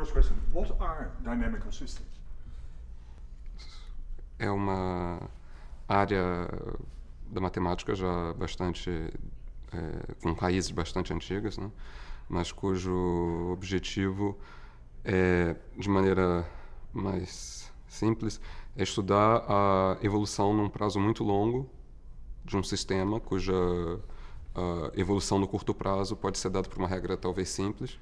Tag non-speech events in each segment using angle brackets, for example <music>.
First question, what are dynamical systems? É uma área da matemática já bastante é, com raízes bastante antigas, né? mas cujo objetivo é, de maneira mais simples, é estudar a evolução num prazo muito longo de um sistema cuja ah, evolução no curto prazo pode ser dada por uma regra talvez simples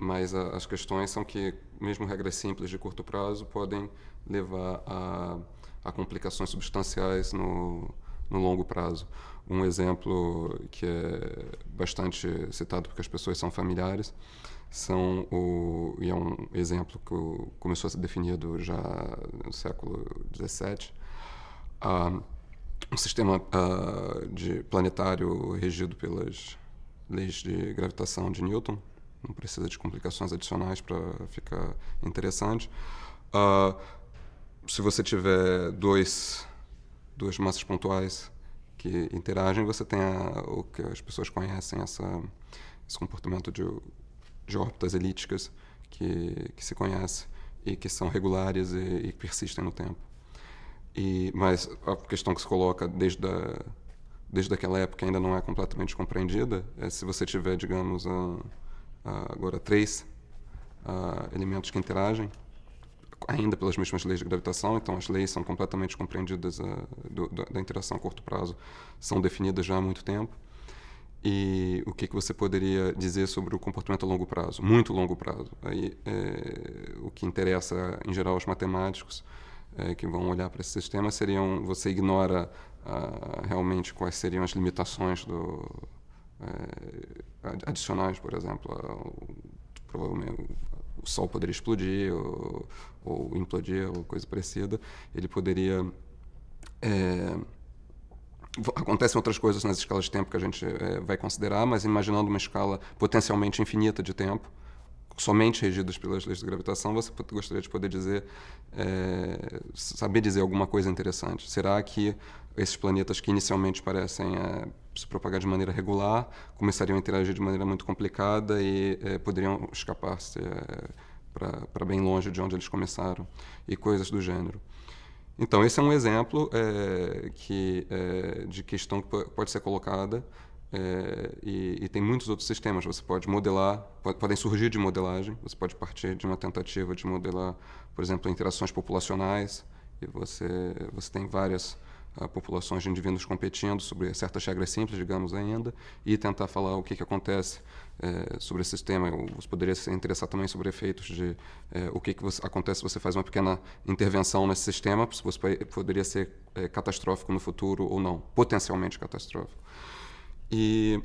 mas a, as questões são que, mesmo regras simples de curto prazo, podem levar a, a complicações substanciais no, no longo prazo. Um exemplo que é bastante citado porque as pessoas são familiares são o e é um exemplo que começou a ser definido já no século XVII o um sistema uh, de planetário regido pelas leis de gravitação de Newton não precisa de complicações adicionais para ficar interessante. Uh, se você tiver dois, duas massas pontuais que interagem, você tem a, o que as pessoas conhecem, essa, esse comportamento de, de órbitas elípticas que, que se conhece e que são regulares e, e persistem no tempo. E, mas a questão que se coloca desde, a, desde aquela época ainda não é completamente compreendida é se você tiver, digamos, a, ah, agora três ah, elementos que interagem, ainda pelas mesmas leis de gravitação, então as leis são completamente compreendidas ah, do, da interação a curto prazo, são definidas já há muito tempo. E o que, que você poderia dizer sobre o comportamento a longo prazo, muito longo prazo? Aí, é, o que interessa, em geral, aos matemáticos é, que vão olhar para esse sistema seriam: você ignora realmente quais seriam as limitações do, eh, adicionais, por exemplo, eh, provavelmente o Sol poderia explodir ou, ou, implodir ou coisa parecida. Ele poderia é, acontecem outras coisas nas escalas de tempo que a gente é, vai considerar, mas imaginando uma escala potencialmente infinita de tempo, somente regidas pelas leis de gravitação, você gostaria de poder dizer, é, saber dizer alguma coisa interessante. Será que esses planetas que inicialmente parecem é, se propagar de maneira regular começariam a interagir de maneira muito complicada e é, poderiam escapar é, eh, para bem longe de onde eles começaram e coisas do gênero. Então, esse é um exemplo que, de questão que pode ser colocada é, e, e, tem muitos outros sistemas. Você pode modelar, pode, podem surgir de modelagem, você pode partir de uma tentativa de modelar, por exemplo, interações populacionais, e você, você tem várias a populações de indivíduos competindo sobre certas regras simples, digamos ainda, e tentar falar o que, que acontece é, sobre esse sistema. você poderia se interessar também sobre efeitos de é, o que, que você, acontece se você faz uma pequena intervenção nesse sistema, se você poderia ser é, catastrófico no futuro ou não, potencialmente catastrófico. E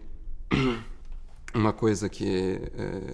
<clears throat> uma coisa que é,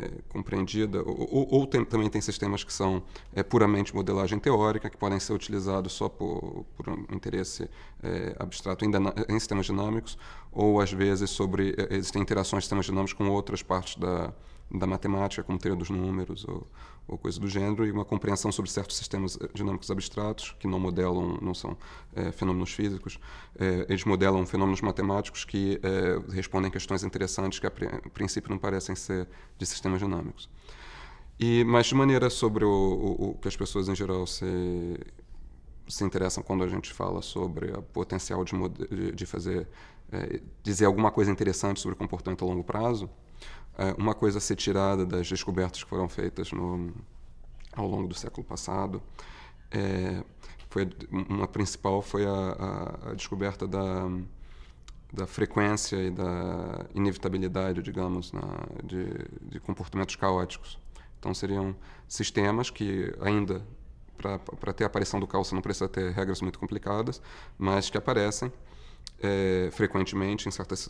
é, compreendida, ou, ou, ou tem, também tem sistemas que são é, puramente modelagem teórica, que podem ser utilizados só por, por um interesse é, abstrato em, em sistemas dinâmicos, ou às vezes sobre existem interações de sistemas dinâmicos com outras partes da, da matemática, como teoria dos números ou, ou coisa do gênero, e uma compreensão sobre certos sistemas eh, dinâmicos abstratos, que não modelam, não são é, fenômenos físicos, é, eles modelam fenômenos matemáticos que é, respondem questões interessantes que, a princípio, não parecem ser de sistemas dinâmicos. E, mas, de maneira sobre o, o, o que as pessoas em geral se se interessam quando a gente fala sobre o potencial de, de fazer, é, dizer alguma coisa interessante sobre o comportamento a longo prazo, é, uma coisa a ser tirada das descobertas que foram feitas no, ao longo do século passado é, foi uma principal foi a, a, a, descoberta da, da frequência e da inevitabilidade, digamos, na, de, de comportamentos caóticos. Então seriam sistemas que ainda para ter a aparição do caos não precisa ter regras muito complicadas, mas que aparecem é, frequentemente, em certas,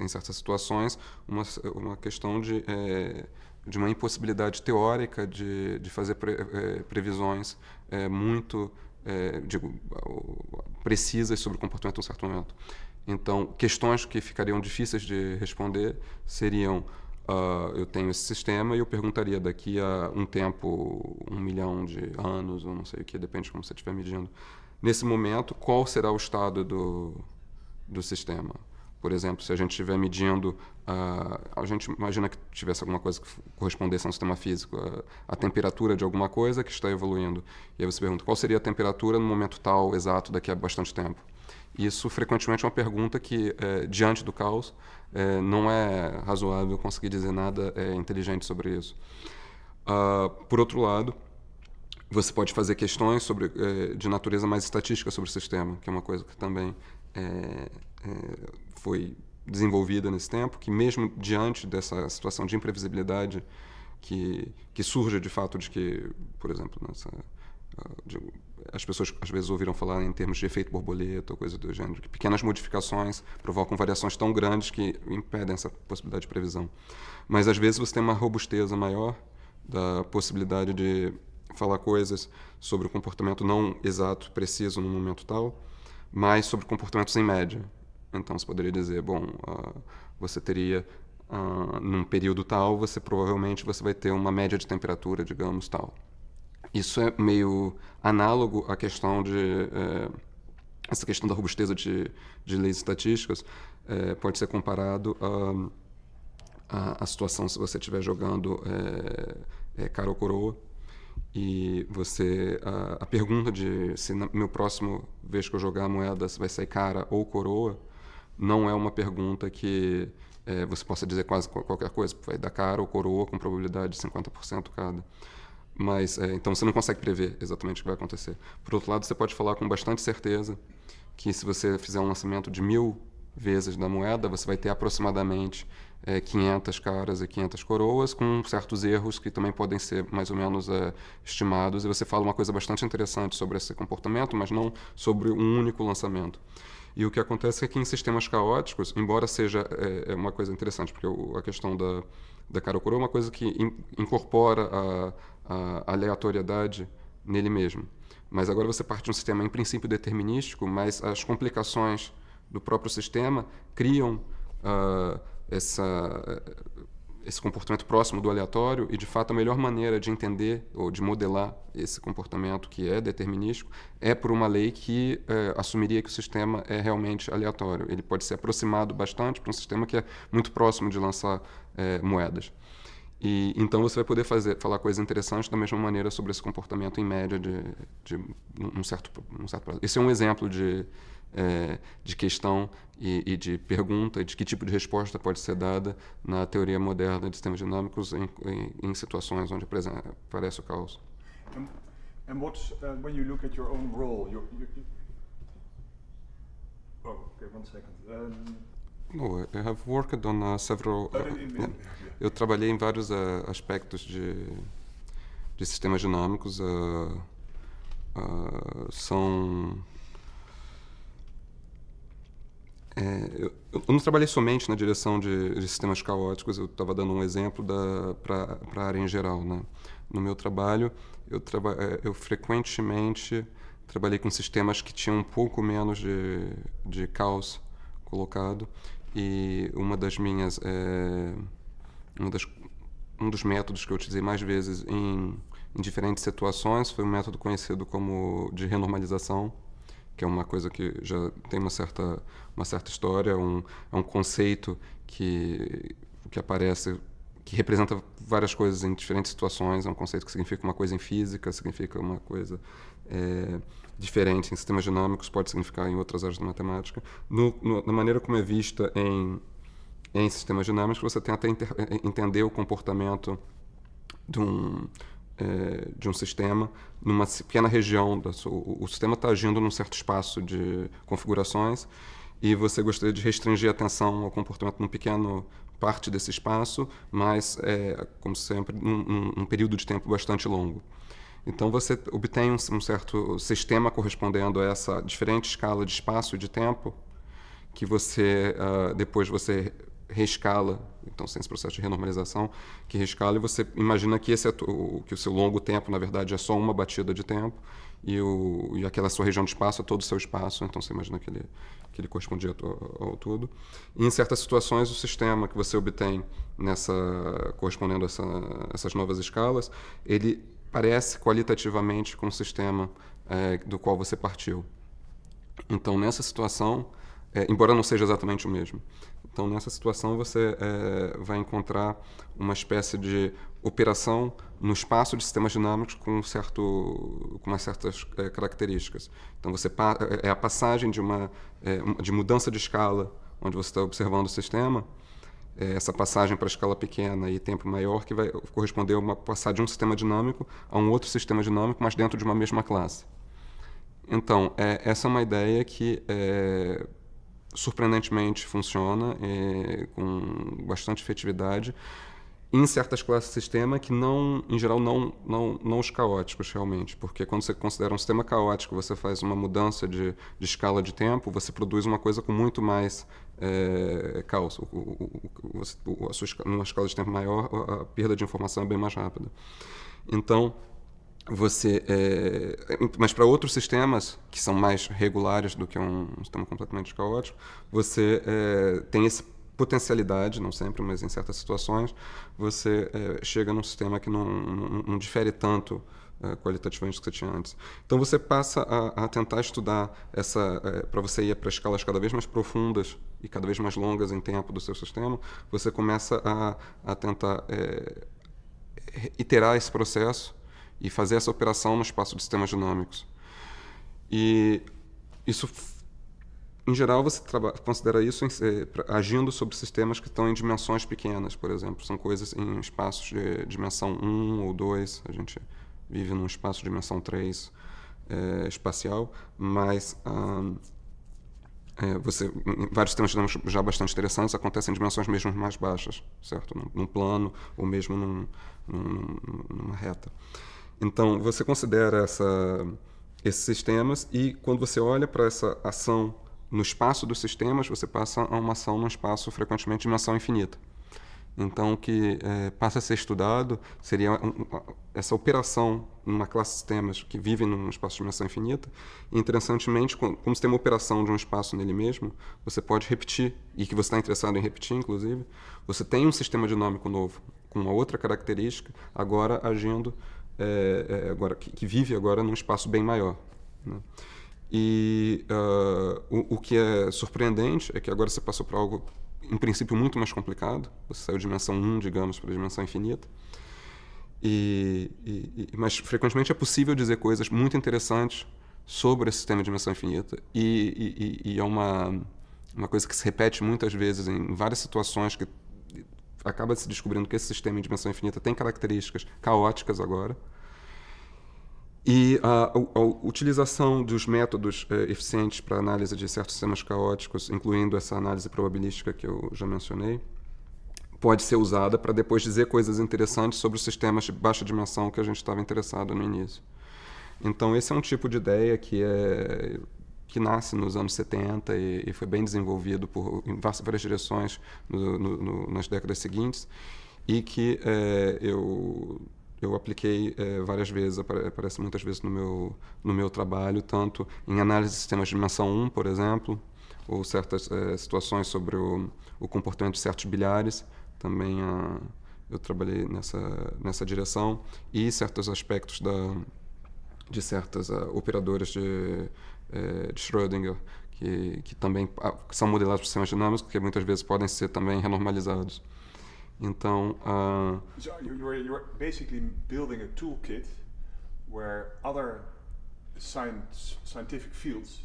em certas situações, uma, uma questão de, é, de uma impossibilidade teórica de, de fazer pre, é, previsões é, muito é, digo, precisas sobre o comportamento em um certo momento. Então, questões que ficariam difíceis de responder seriam: uh, eu tenho esse sistema e eu perguntaria daqui a um tempo, um milhão de anos, ou não sei o que, depende de como você estiver medindo. Nesse momento, qual será o estado do, do sistema. Por exemplo, se a gente estiver medindo, uh, a gente imagina que tivesse alguma coisa que correspondesse a um sistema físico, uh, a temperatura de alguma coisa que está evoluindo. E aí você pergunta qual seria a temperatura no momento tal exato daqui a bastante tempo. Isso frequentemente é uma pergunta que, eh, diante do caos, eh, não é razoável conseguir dizer nada eh, inteligente sobre isso. Uh, por outro lado, você pode fazer questões sobre, de natureza mais estatística sobre o sistema, que é uma coisa que também é, é, foi desenvolvida nesse tempo, que mesmo diante dessa situação de imprevisibilidade que, que surge de fato de que, por exemplo, nessa, né, ah, de, as pessoas às vezes ouviram falar em termos de efeito borboleta ou coisa do gênero, que pequenas modificações provocam variações tão grandes que impedem essa possibilidade de previsão. Mas às vezes você tem uma robusteza maior da possibilidade de falar coisas sobre o comportamento não exato, preciso no momento tal, mais sobre comportamentos em média. Então você poderia dizer, bom, uh, você teria uh, num período tal, você provavelmente você vai ter uma média de temperatura, digamos tal. Isso é meio análogo à questão de uh, essa questão da robusteza de, de leis estatísticas eh, pode ser comparado ah, a a, situação se você estiver jogando é, é, cara ou coroa e você. A, a pergunta de se na, meu próximo vez que eu jogar a moeda vai sair cara ou coroa não é uma pergunta que é, você possa dizer quase qualquer coisa. Vai dar cara ou coroa com probabilidade de 50% cada. Mas, é, então você não consegue prever exatamente o que vai acontecer. Por outro lado, você pode falar com bastante certeza que se você fizer um lançamento de mil vezes da moeda, você vai ter aproximadamente é, 500 caras e 500 coroas, com certos erros que também podem ser mais ou menos é, estimados. E você fala uma coisa bastante interessante sobre esse comportamento, mas não sobre um único lançamento. E o que acontece é que em sistemas caóticos, embora seja é, é uma coisa interessante, porque a questão da, da cara coroa é uma coisa que in, incorpora a, a aleatoriedade nele mesmo. Mas agora você parte de um sistema em princípio determinístico, mas as complicações do próprio sistema criam uh, essa, eh, esse comportamento próximo do aleatório e, de fato, a melhor maneira de entender ou de modelar esse comportamento que é determinístico é por uma lei que eh, assumiria que o sistema é realmente aleatório. Ele pode ser aproximado bastante para um sistema que é muito próximo de lançar eh, moedas. E, então você vai poder fazer, falar coisas interessantes da mesma maneira sobre esse comportamento em média de, de um, certo, um certo prazo. Esse é um exemplo de, é, de questão e, e, de pergunta, de que tipo de resposta pode ser dada na teoria moderna de sistemas dinâmicos em, em, em situações onde aparece o caos. And, and what's, uh, when you look at your own role, you, you, Oh, okay, one second. Um, no, oh, I have worked on uh, several. Uh, yeah. Eu trabalhei em vários uh, aspectos de, de sistemas dinâmicos. Uh, uh, são é, eu, eu, não trabalhei somente na direção de, de sistemas caóticos, eu estava dando um exemplo para a área em geral. Né? No meu trabalho, eu, traba, é, eu frequentemente trabalhei com sistemas que tinham um pouco menos de, de caos colocado, e uma das minhas. É, uma das, um dos métodos que eu utilizei mais vezes em, em diferentes situações foi um método conhecido como de renormalização que é uma coisa que já tem uma certa, uma certa história, um, é um conceito que, que aparece, que representa várias coisas em diferentes situações, é um conceito que significa uma coisa em física, significa uma coisa é, diferente em sistemas dinâmicos, pode significar em outras áreas da matemática. No, no, na maneira como é vista em, em sistemas dinâmicos, você tenta entender o comportamento de um é, de um sistema numa pequena região. Da sua, o sistema está agindo num certo espaço de configurações e você gostaria de restringir a atenção ao comportamento num pequeno parte desse espaço, mas, é, como sempre, num, num, período de tempo bastante longo. Então você obtém um, um certo sistema correspondendo a essa diferente escala de espaço e de tempo que você uh, depois você reescala. Então, sem esse processo de renormalização que reescala, e você imagina que, esse, que o seu longo tempo, na verdade, é só uma batida de tempo, e, o, e aquela sua região de espaço é todo o seu espaço, então você imagina que ele, que ele correspondia ao, ao E, em certas situações, o sistema que você obtém nessa correspondendo a essa, essas novas escalas, ele parece qualitativamente com o sistema é, do qual você partiu. Então, nessa situação, é, embora não seja exatamente o mesmo, então, nessa situação, você é, vai encontrar uma espécie de operação no espaço de sistemas dinâmicos com, um certo, com umas certas é, características. Então, você é, é a passagem de é, uma de mudança de escala, onde você está observando o sistema, é, essa passagem para escala pequena e tempo maior, que vai corresponder a uma passar de um sistema dinâmico a um outro sistema dinâmico, mas dentro de uma mesma classe. Então, é, essa é uma ideia que é, surpreendentemente funciona é, com bastante efetividade em certas classes de sistema que não, em geral, não, não, não os caóticos realmente, porque quando você considera um sistema caótico, você faz uma mudança de, de escala de tempo, você produz uma coisa com muito mais é, caos. O, o, o, a sua, numa escala de tempo maior, a perda de informação é bem mais rápida. Então, você é, mas para outros sistemas que são mais regulares do que um sistema completamente caótico você é, tem essa potencialidade não sempre mas em certas situações você é, chega num sistema que não, não, não difere tanto é, qualitativamente do que você tinha antes. Então você passa a, a tentar estudar essa, é, para você ir para escalas cada vez mais profundas e cada vez mais longas em tempo do seu sistema, você começa a, a tentar é, iterar esse processo e fazer essa operação no espaço de sistemas dinâmicos. E isso, em geral, você considera isso em, agindo sobre sistemas que estão em dimensões pequenas, por exemplo. São coisas em espaços de dimensão 1 ou 2, a gente vive num espaço de dimensão 3 é, espacial, mas... Um, é, você, vários sistemas dinâmicos já bastante interessantes acontecem em dimensões mesmo mais baixas, certo? Num, num plano ou mesmo num, num, numa reta. Então, você considera essa, esses sistemas e quando você olha para essa ação no espaço dos sistemas, você passa a uma ação num espaço frequentemente de uma ação infinita. Então, o que é, passa a ser estudado seria essa operação numa classe de sistemas que vivem num espaço de dimensão infinita. E, interessantemente, como se tem uma operação de um espaço nele mesmo, você pode repetir, e que você está interessado em repetir, inclusive, você tem um sistema dinâmico novo, com uma outra característica, agora agindo é, é, agora que, que, vive agora num espaço bem maior. Né? E uh, o, o, que é surpreendente é que agora você passou para algo, em princípio, muito mais complicado. Você saiu de dimensão 1, digamos, para a dimensão infinita. E, e, mas frequentemente é possível dizer coisas muito interessantes sobre esse sistema de dimensão infinita. E, e é uma, uma coisa que se repete muitas vezes em várias situações que acaba se descobrindo que esse sistema em dimensão infinita tem características caóticas agora. E a, a, a utilização dos métodos eh, eficientes para análise de certos sistemas caóticos, incluindo essa análise probabilística que eu já mencionei, pode ser usada para depois dizer coisas interessantes sobre os sistemas de baixa dimensão que a gente estava interessado no início. Então, esse é um tipo de ideia que é que nasce nos anos 70 e, e foi bem desenvolvido por, em várias direções no, no, nas décadas seguintes, e que é, eu eu apliquei é, várias vezes, aparece muitas vezes no meu, no meu trabalho, tanto em análise de sistemas de dimensão 1, por exemplo, ou certas é, situações sobre o, o, comportamento de certos bilhares, também é, eu trabalhei nessa, nessa direção, e certos aspectos da, de certas operadoras de, eh, de Schrödinger, que, que também ah, são modelados por sistemas dinâmicos, que muitas vezes podem ser também renormalizados. Então, uh, so basically building a toolkit where other science, scientific fields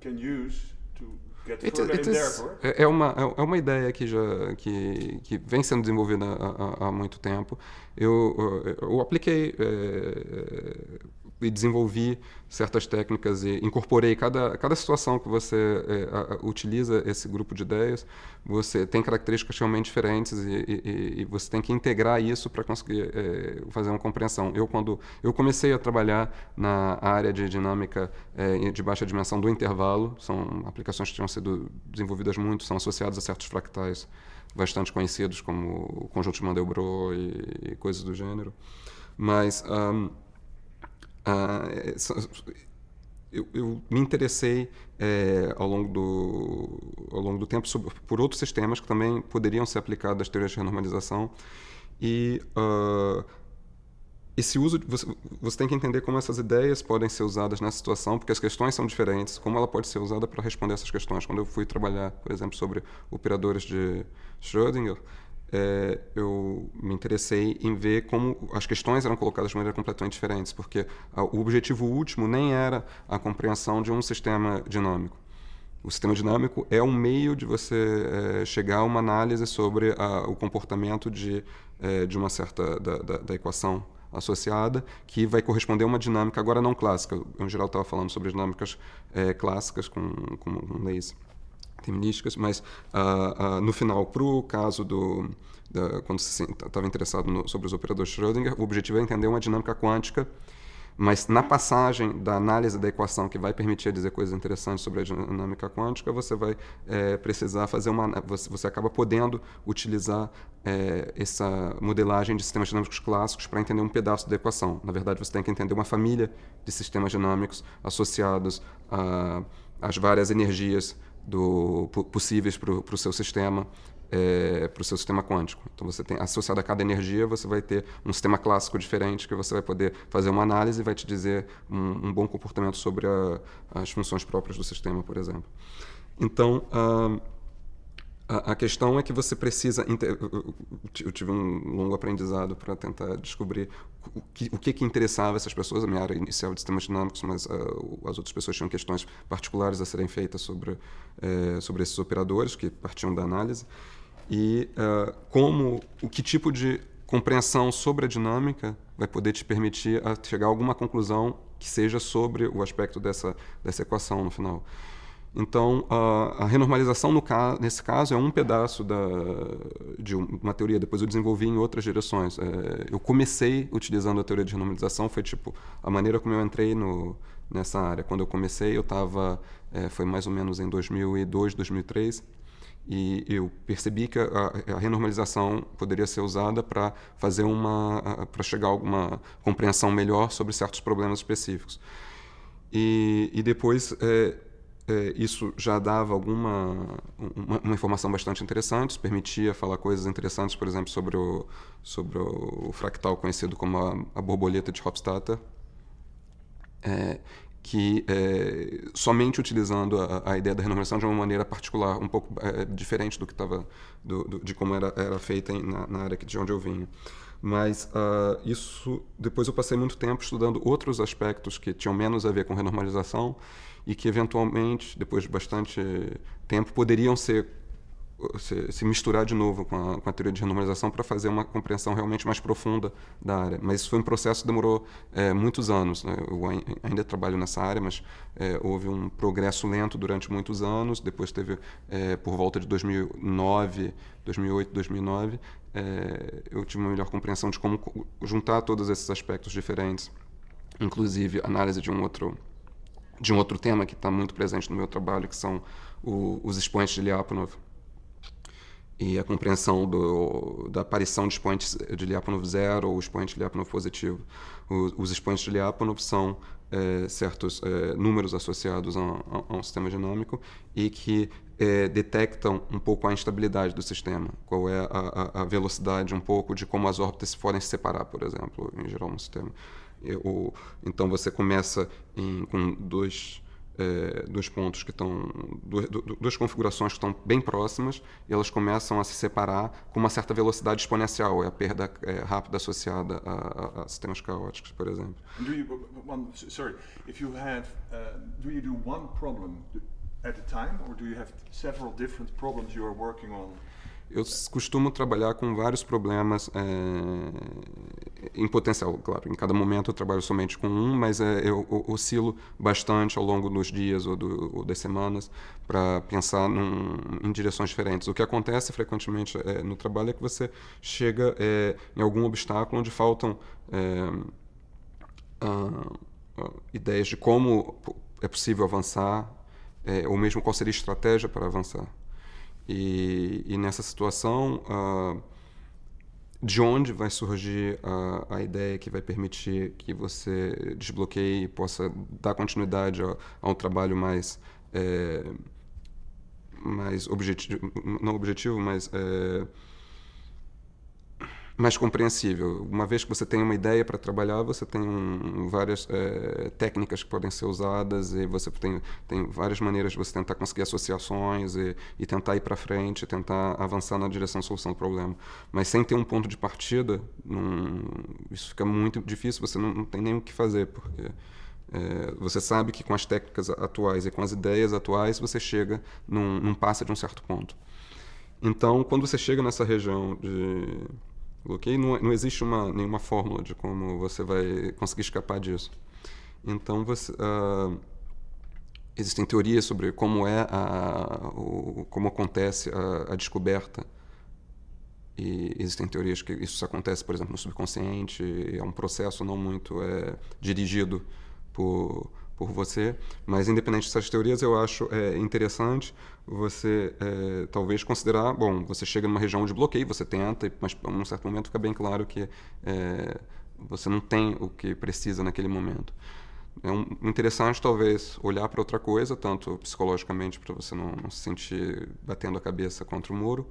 can use to get further it in is, é, é uma é, é uma ideia que já que, que vem sendo desenvolvida há, há muito tempo. Eu eu, eu apliquei é, e desenvolvi certas técnicas e incorporei cada, cada situação que você é, a, utiliza esse grupo de ideias, você tem características realmente diferentes e, e, e você tem que integrar isso para conseguir é, fazer uma compreensão. Eu, quando eu comecei a trabalhar na área de dinâmica é, de baixa dimensão do intervalo, são aplicações que tinham sido desenvolvidas muito, são associadas a certos fractais bastante conhecidos, como o conjunto de Mandelbrot e, e coisas do gênero. Mas... Um, ah, é, eu, eu, me interessei é, ao, longo do, ao longo do tempo sobre, por outros sistemas que também poderiam ser aplicados às teorias de renormalização. E uh, esse uso, você, você, tem que entender como essas ideias podem ser usadas nessa situação, porque as questões são diferentes, como ela pode ser usada para responder essas questões. Quando eu fui trabalhar, por exemplo, sobre operadores de Schrödinger, é, eu me interessei em ver como as questões eram colocadas de maneira completamente diferente, porque a, o objetivo último nem era a compreensão de um sistema dinâmico. O sistema dinâmico é um meio de você é, chegar a uma análise sobre a, o comportamento de, é, de uma certa da, da, da equação associada, que vai corresponder a uma dinâmica agora não clássica. Eu, em geral, estava falando sobre dinâmicas é, clássicas com, com leis determinísticas, mas uh, uh, no final, para o caso do. Da, quando estava interessado no, sobre os operadores Schrödinger, o objetivo é entender uma dinâmica quântica, mas na passagem da análise da equação que vai permitir dizer coisas interessantes sobre a dinâmica quântica, você vai é, precisar fazer uma. Você, você acaba podendo utilizar é, essa modelagem de sistemas dinâmicos clássicos para entender um pedaço da equação. Na verdade, você tem que entender uma família de sistemas dinâmicos associados às várias energias do, possíveis para o seu sistema, é, eh, para o seu sistema quântico. Então você tem associado a cada energia, você vai ter um sistema clássico diferente que você vai poder fazer uma análise e vai te dizer um, um bom comportamento sobre a, as funções próprias do sistema, por exemplo. Então uh, a, questão é que você precisa. Eu tive um longo aprendizado para tentar descobrir o que, o que, que interessava essas pessoas. A minha área inicial de sistemas dinâmicos, mas uh, as outras pessoas tinham questões particulares a serem feitas sobre, uh, sobre esses operadores que partiam da análise. E uh, como, o que tipo de compreensão sobre a dinâmica vai poder te permitir a chegar a alguma conclusão que seja sobre o aspecto dessa, dessa equação no final. Então, a, a renormalização ca, nesse caso é um pedaço da, de uma teoria. Depois eu desenvolvi em outras direções. É, eu comecei utilizando a teoria de renormalização, foi tipo a maneira como eu entrei no, nessa área. Quando eu comecei, eu estava. É, foi mais ou menos em 2002, 2003. E eu percebi que a, a renormalização poderia ser usada para fazer uma. para chegar a alguma compreensão melhor sobre certos problemas específicos. E, e depois. É, é, isso já dava alguma uma, uma, informação bastante interessante, permitia falar coisas interessantes, por exemplo, sobre o, sobre o fractal conhecido como a, a borboleta de Hofstadter, é, que é, somente utilizando a, a, ideia da renovação de uma maneira particular, um pouco é, diferente do que estava de como era, era feita na, na, área de onde eu vinha. Mas uh, isso depois eu passei muito tempo estudando outros aspectos que tinham menos a ver com renormalização e que eventualmente, depois de bastante eh, tempo, poderiam ser se, se, misturar de novo com a, com a teoria de renormalização para fazer uma compreensão realmente mais profunda da área. Mas isso foi um processo que demorou é, muitos anos. Né? Eu ainda trabalho nessa área, mas é, houve um progresso lento durante muitos anos. Depois teve, é, por volta de 2009, 2008, 2009, eu tive uma melhor compreensão de como juntar todos esses aspectos diferentes, inclusive análise de um outro de um outro tema que está muito presente no meu trabalho, que são o, os expoentes de Lyapunov e a compreensão do, da aparição de expoentes de Lyapunov zero ou expoentes de Lyapunov positivo. O, os expoentes de Lyapunov são é, certos é, números associados a, a, a, um sistema dinâmico e que é, detectam um pouco a instabilidade do sistema, qual é a, a, velocidade um pouco de como as órbitas podem se separar, por exemplo, em geral um sistema. Ou, então você começa em, com dois, é, dois pontos que estão. Duas, duas configurações que estão bem próximas e elas começam a se separar com uma certa velocidade exponencial, é a perda é, rápida associada a, a, a, sistemas caóticos, por exemplo. Do you, one, sorry, if you have, uh, do you do one problem at a time or do you have several different problems you are working on? Eu costumo trabalhar com vários problemas é, em potencial, claro, em cada momento eu trabalho somente com um, mas é, eu, eu oscilo bastante ao longo dos dias ou, do, ou das semanas para pensar num, em direções diferentes. O que acontece frequentemente é, no trabalho é que você chega é, em algum obstáculo onde faltam ah, ah, ideias de como é possível avançar, ou mesmo qual seria a estratégia para avançar. E, e nessa situação. Ah, de onde vai surgir a, a ideia que vai permitir que você desbloqueie e possa dar continuidade a, a um trabalho mais é, mais objetivo não objetivo mas é, mais compreensível. Uma vez que você tem uma ideia para trabalhar, você tem um, várias é, técnicas que podem ser usadas e você tem, tem várias maneiras de você tentar conseguir associações e, e tentar ir para frente, tentar avançar na direção da solução do problema. Mas sem ter um ponto de partida, não, isso fica muito difícil, você não, não, tem nem o que fazer, porque é, você sabe que com as técnicas atuais e com as ideias atuais, você chega, não passa de um certo ponto. Então, quando você chega nessa região de Ok? Não, é, não existe uma, nenhuma fórmula de como você vai conseguir escapar disso. Então, você, uh, existem teorias sobre como é a, o, como acontece a, a, descoberta. E existem teorias que isso acontece, por exemplo, no subconsciente. É um processo não muito é, dirigido por por você, mas independente dessas teorias, eu acho é, interessante você é, talvez considerar, bom, você chega numa região de bloqueio, você tenta, mas a um certo momento fica bem claro que é, você não tem o que precisa naquele momento. É um, interessante, talvez, olhar para outra coisa, tanto psicologicamente, para você não, não se sentir batendo a cabeça contra o muro,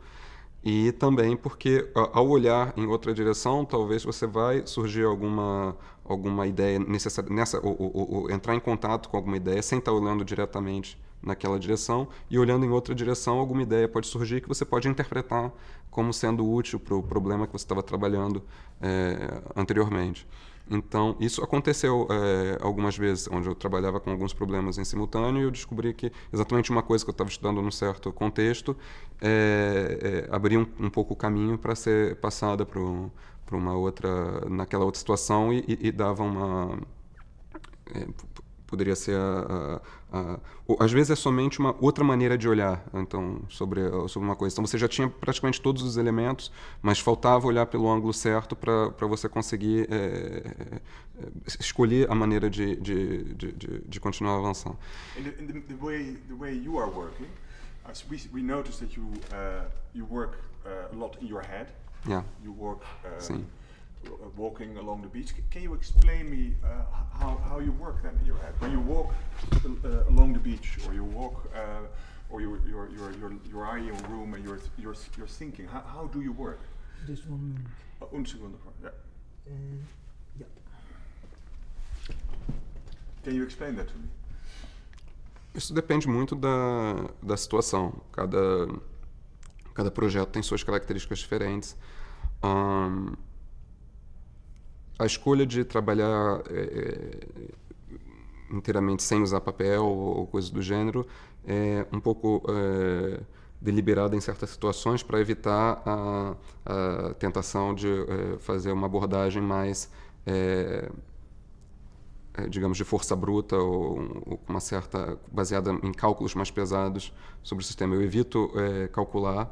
e também porque ao olhar em outra direção, talvez você vai surgir alguma alguma ideia necessária nessa ou, ou, ou entrar em contato com alguma ideia sem estar tá olhando diretamente naquela direção e olhando em outra direção alguma ideia pode surgir que você pode interpretar como sendo útil para o problema que você estava trabalhando é, anteriormente. Então, isso aconteceu é, algumas vezes, onde eu trabalhava com alguns problemas em simultâneo e eu descobri que exatamente uma coisa que eu estava estudando num certo contexto é, eh, é, eh, abria um, um pouco o caminho para ser passada para uma outra, naquela outra situação e, e, e dava uma poderia ser a, ah, a, ah, a, ah, às vezes é somente uma outra maneira de olhar então sobre sobre uma coisa então você já tinha praticamente todos os elementos mas faltava olhar pelo ângulo certo para você conseguir é, é, escolher a maneira de, de, de, de, de continuar avançando and the, and the, way the way you are working we we noticed that you uh, you work uh, a lot in your head yeah. you work uh, walking along the beach. can you explain me uh, how, how you work then in your head? Uh, when you walk uh, along the beach or you walk uh, or your you're, you're, you're, in your room and you're, you're, you're thinking, how, how do you work? Just one minute. Uh, one second, yeah. Uh, Can you explain that to me? Isso depende muito da, da situação. Cada, cada projeto tem suas características diferentes. Um, a escolha de trabalhar é, inteiramente sem usar papel ou, coisa do gênero é um pouco é, deliberada em certas situações para evitar a, a, tentação de é, fazer uma abordagem mais, digamos, de força bruta ou, ou, uma certa baseada em cálculos mais pesados sobre o sistema. Eu evito calcular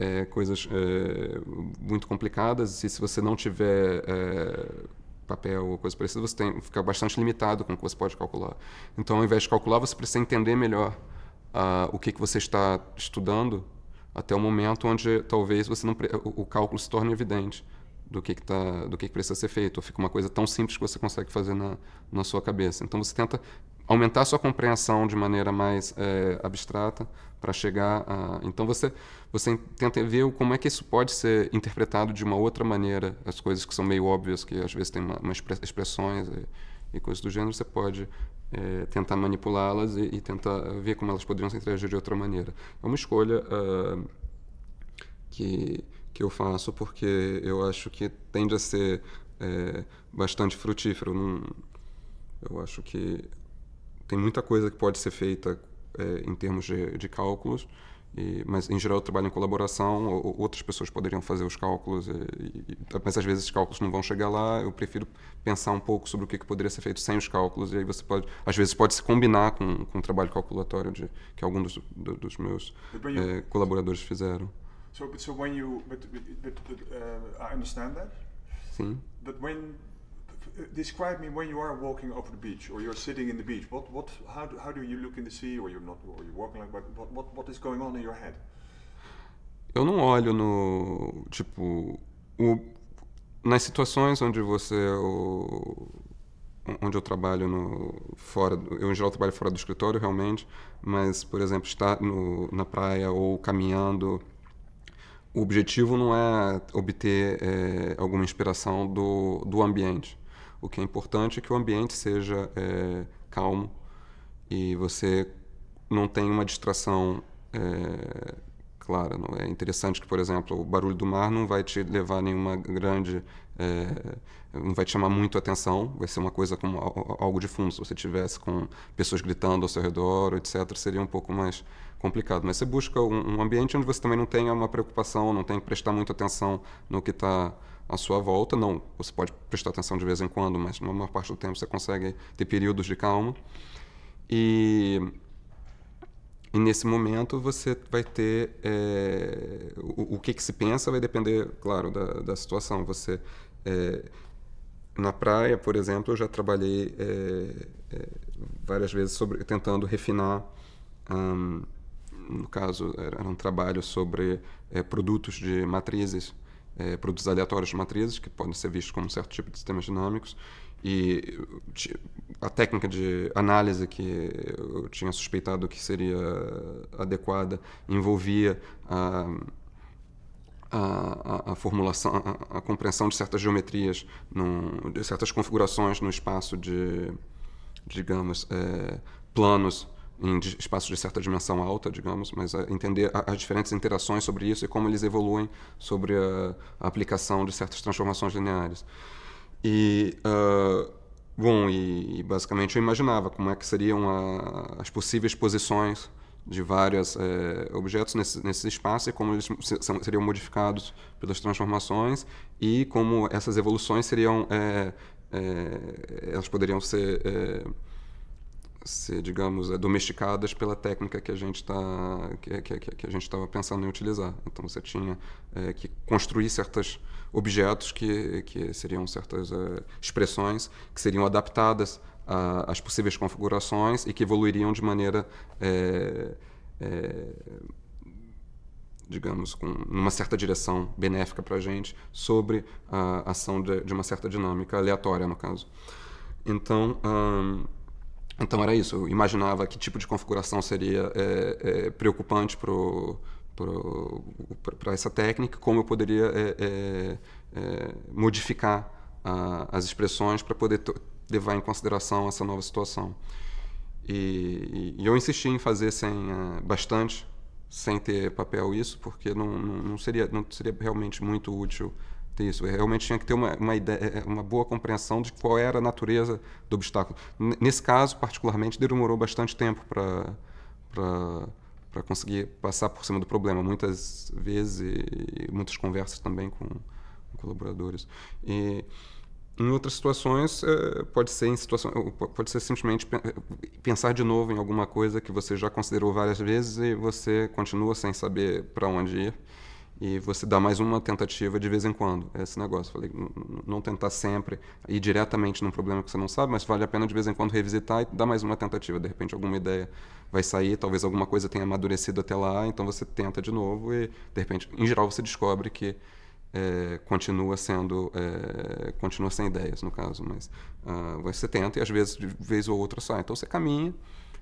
é, coisas é, muito complicadas e se você não tiver é, papel ou coisa parecida, você tem, fica bastante limitado com o que você pode calcular. Então, ao invés de calcular, você precisa entender melhor uh, o que, que você está estudando até o momento onde talvez você não o, o cálculo se torne evidente do que, que, tá, do que, que precisa ser feito. Ou fica uma coisa tão simples que você consegue fazer na, na sua cabeça. Então, você tenta aumentar sua compreensão de maneira mais é, abstrata para chegar a... Então você, você tenta ver como é que isso pode ser interpretado de uma outra maneira, as coisas que são meio óbvias, que às vezes tem uma, uma expressões e, e, coisas do gênero, você pode é, tentar manipulá-las e, e, tentar ver como elas poderiam se interagir de outra maneira. É uma escolha uh, que, que eu faço porque eu acho que tende a ser é, bastante frutífero. Num, eu acho que tem muita coisa que pode ser feita é, em termos de, de cálculos, e, mas em geral eu trabalho em colaboração, ou, outras pessoas poderiam fazer os cálculos, e, e, mas às vezes os cálculos não vão chegar lá, eu prefiro pensar um pouco sobre o que, que poderia ser feito sem os cálculos, e aí você pode, às vezes pode se combinar com, com o trabalho calculatório de, que alguns dos, do, dos meus é, colaboradores fizeram. So, but so when you, but, but, but uh, I understand that. Sim. But when describe me when you are walking over the beach or you're sitting in the beach. What, what, how, do, how do you look in the sea or you're not, or you're walking like, what, what, what is going on in your head? Eu não olho no, tipo, o, nas situações onde você, o, onde eu trabalho no, fora, eu em geral trabalho fora do escritório realmente, mas, por exemplo, estar no, na praia ou caminhando, o objetivo não é obter é, alguma inspiração do, do ambiente. O que é importante é que o ambiente seja é, calmo e você não tenha uma distração é, clara. Não? É? é interessante que, por exemplo, o barulho do mar não vai te levar nenhuma grande. É, não vai te chamar muito atenção, vai ser uma coisa como algo de fundo. Se você tivesse com pessoas gritando ao seu redor, etc., seria um pouco mais complicado. Mas você busca um, um ambiente onde você também não tenha uma preocupação, não tenha que prestar muita atenção no que está à sua volta. Não, você pode prestar atenção de vez em quando, mas na maior parte do tempo você consegue ter períodos de calma. E, e nesse momento você vai ter. É, o, o, que, que se pensa vai depender, claro, da, da situação. Você. É, na praia, por exemplo, eu já trabalhei é, várias vezes sobre, tentando refinar. Um, no caso, era um trabalho sobre produtos de matrizes é, produtos aleatórios de matrizes, que podem ser vistos como um certo tipo de sistemas dinâmicos, e a técnica de análise que eu tinha suspeitado que seria adequada envolvia a, a, a formulação, a, a, compreensão de certas geometrias, num, de certas configurações no espaço de, digamos, é, planos em espaços de certa dimensão alta, digamos, mas eh, entender as diferentes interações sobre isso e como eles evoluem sobre a, a aplicação de certas transformações lineares. E, uh, bom, e, basicamente eu imaginava como é que seriam a, as possíveis posições de vários é, eh, objetos nesse, nesse espaço e como eles seriam modificados pelas transformações e como essas evoluções seriam é, é, elas poderiam ser ser, digamos, é, domesticadas pela técnica que a gente está que, que, que a gente estava pensando em utilizar. Então você tinha é, que construir certos objetos que, que seriam certas é, expressões que seriam adaptadas às possíveis configurações e que evoluiriam de maneira é, é digamos, com, numa certa direção benéfica para a gente sobre a ação de, de, uma certa dinâmica aleatória, no caso. Então, hum, então era isso, eu imaginava que tipo de configuração seria é, é, preocupante para essa técnica, como eu poderia é, é, é, modificar a, as expressões para poder levar em consideração essa nova situação. E, e eu insisti em fazer sem, é, bastante, sem ter papel isso, porque não, não, não seria, não seria realmente muito útil isso. Realmente tinha que ter uma, uma, ideia, eh, eh, uma boa compreensão de qual era a natureza do obstáculo. nesse caso, particularmente, demorou bastante tempo para conseguir passar por cima do problema. Muitas vezes, e, e muitas conversas também com, com colaboradores. E, em outras situações eh, pode ser em situação pode ser simplesmente pensar de novo em alguma coisa que você já considerou várias vezes e você continua sem saber para onde ir e você dá mais uma tentativa de vez em quando. é Esse negócio, falei, não tentar sempre ir diretamente num problema que você não sabe, mas vale a pena de vez em quando revisitar e dar mais uma tentativa. De repente, alguma ideia vai sair, talvez alguma coisa tenha amadurecido até lá, então você tenta de novo e, de repente, em geral, você descobre que é, continua sendo é, continua sem ideias no caso mas uh, você tenta e às vezes de vez ou outra sai então você caminha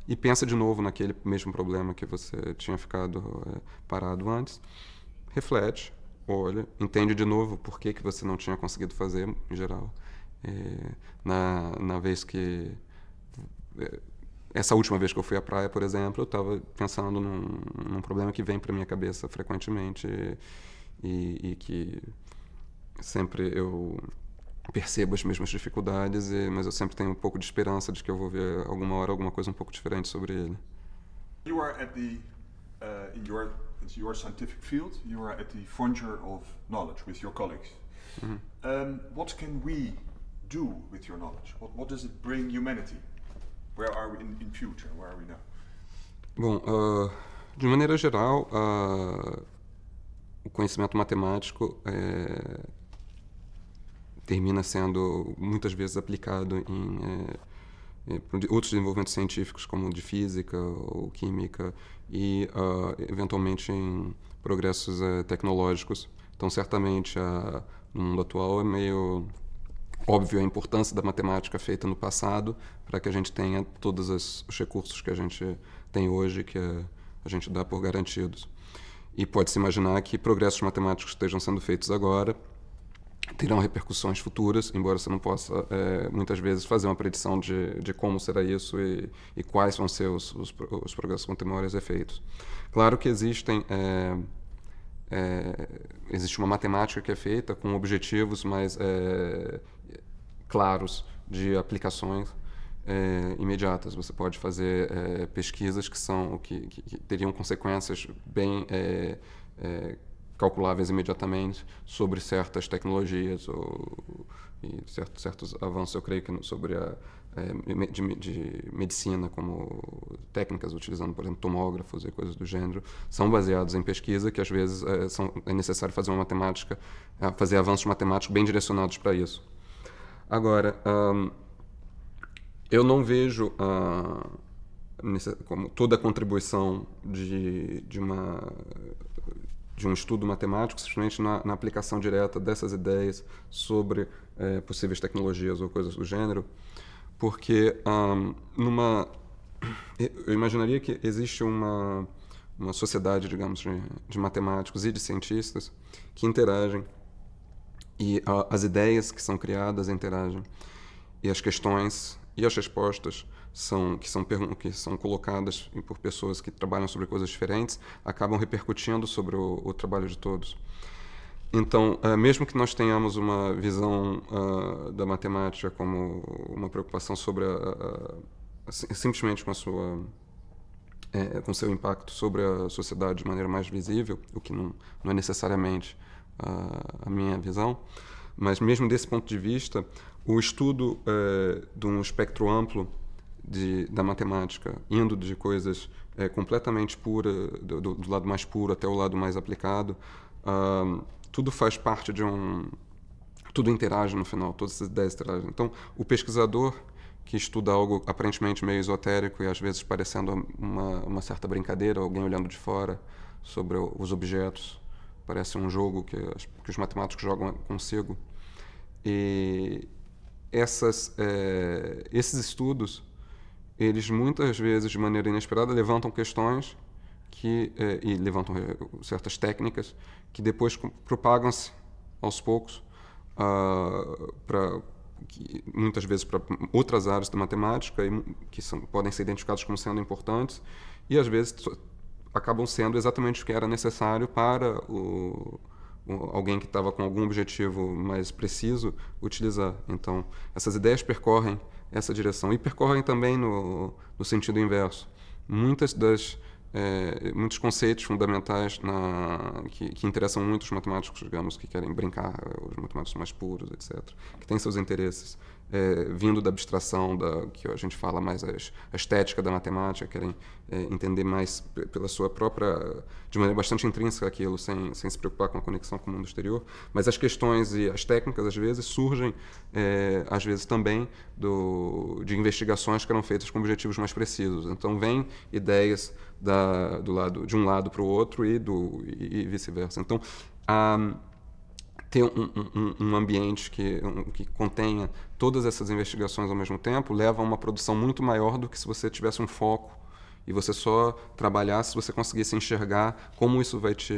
e pensa de novo naquele mesmo problema que você tinha ficado é, parado antes reflete, olha, entende de novo por que, que você não tinha conseguido fazer, em geral. É, na, na vez que. É, essa última vez que eu fui à praia, por exemplo, eu estava pensando num, num, problema que vem para minha cabeça frequentemente e, e que sempre eu percebo as mesmas dificuldades, e, mas eu sempre tenho um pouco de esperança de que eu vou ver alguma hora alguma coisa um pouco diferente sobre ele. Você está no. uh, in your it's your scientific field, you are at the frontier of knowledge with your colleagues. Mm -hmm. um, what can we do with your knowledge? What, what does it bring humanity? Where are we in, in future? Where are we now? Bom, uh, de maneira geral, uh, o conhecimento matemático é, termina sendo muitas vezes aplicado em é, é, outros desenvolvimentos científicos como de física ou química e uh, eventualmente em progressos uh, tecnológicos. Então certamente uh, no mundo atual é meio óbvio a importância da matemática feita no passado para que a gente tenha todos os recursos que a gente tem hoje que eh, a gente dá por garantidos. E pode-se imaginar que progressos matemáticos estejam sendo feitos agora terão repercussões futuras, embora você não possa é, muitas vezes fazer uma predição de, de como será isso e, e quais vão ser os, os, os progressos contemporâneos efeitos. Claro que existem é, é, existe uma matemática que é feita com objetivos mais é, claros de aplicações é, imediatas. Você pode fazer é, pesquisas que são que, que, que teriam consequências bem é, calculáveis imediatamente sobre certas tecnologias ou certos, certos avanços, eu creio que sobre a é, de, de, medicina, como técnicas utilizando, por exemplo, tomógrafos e coisas do gênero, são baseados em pesquisa que às vezes é, são, é necessário fazer uma matemática, é, fazer avanços matemáticos bem direcionados para isso. Agora, hum, eu não vejo como toda a contribuição de, de uma de um estudo matemático, simplesmente na, na aplicação direta dessas ideias sobre é, possíveis tecnologias ou coisas do gênero, porque um, numa eu imaginaria que existe uma uma sociedade, digamos, de, de matemáticos e de cientistas que interagem e a, as ideias que são criadas interagem e as questões e as respostas são, que, são, que são colocadas por pessoas que trabalham sobre coisas diferentes acabam repercutindo sobre o, o trabalho de todos. Então, uh, mesmo que nós tenhamos uma visão uh, da matemática como uma preocupação sobre a, a, a, simplesmente com a sua é, com seu impacto sobre a sociedade de maneira mais visível, o que não, não é necessariamente ah, a minha visão, mas mesmo desse ponto de vista, o estudo eh, de um espectro amplo de, da matemática, indo de coisas é, completamente pura, do, do, lado mais puro até o lado mais aplicado, uh, tudo faz parte de um. Tudo interage no final, todas essas ideias interagem. Então, o pesquisador que estuda algo aparentemente meio esotérico e às vezes parecendo uma, uma certa brincadeira, alguém olhando de fora sobre os objetos, parece um jogo que, que os matemáticos jogam consigo. E essas, é, esses estudos eles muitas vezes, de maneira inesperada, levantam questões que é, e levantam é, certas técnicas que depois propagam-se aos poucos uh, ah, para muitas vezes para outras áreas da matemática que são, podem ser identificadas como sendo importantes e às vezes acabam sendo exatamente o que era necessário para o, o alguém que estava com algum objetivo mais preciso utilizar. Então, essas ideias percorrem essa direção. E percorrem também no, no sentido inverso. Muitas das é, muitos conceitos fundamentais na, que, que, interessam muito os matemáticos, digamos, que querem brincar, os matemáticos mais puros, etc., que têm seus interesses, é, vindo da abstração, da que a gente fala mais a estética da matemática, querem é, entender mais pela sua própria, de maneira bastante intrínseca aquilo, sem, sem se preocupar com a conexão com o mundo exterior. Mas as questões e as técnicas, às vezes, surgem, é, às vezes também, do, de investigações que eram feitas com objetivos mais precisos. Então, vêm ideias da, do lado, de um lado para o outro e, do, e, e vice-versa. Então, a ter um, um, um ambiente que, um, que contenha todas essas investigações ao mesmo tempo leva a uma produção muito maior do que se você tivesse um foco e você só trabalhar se você conseguisse enxergar como isso vai te,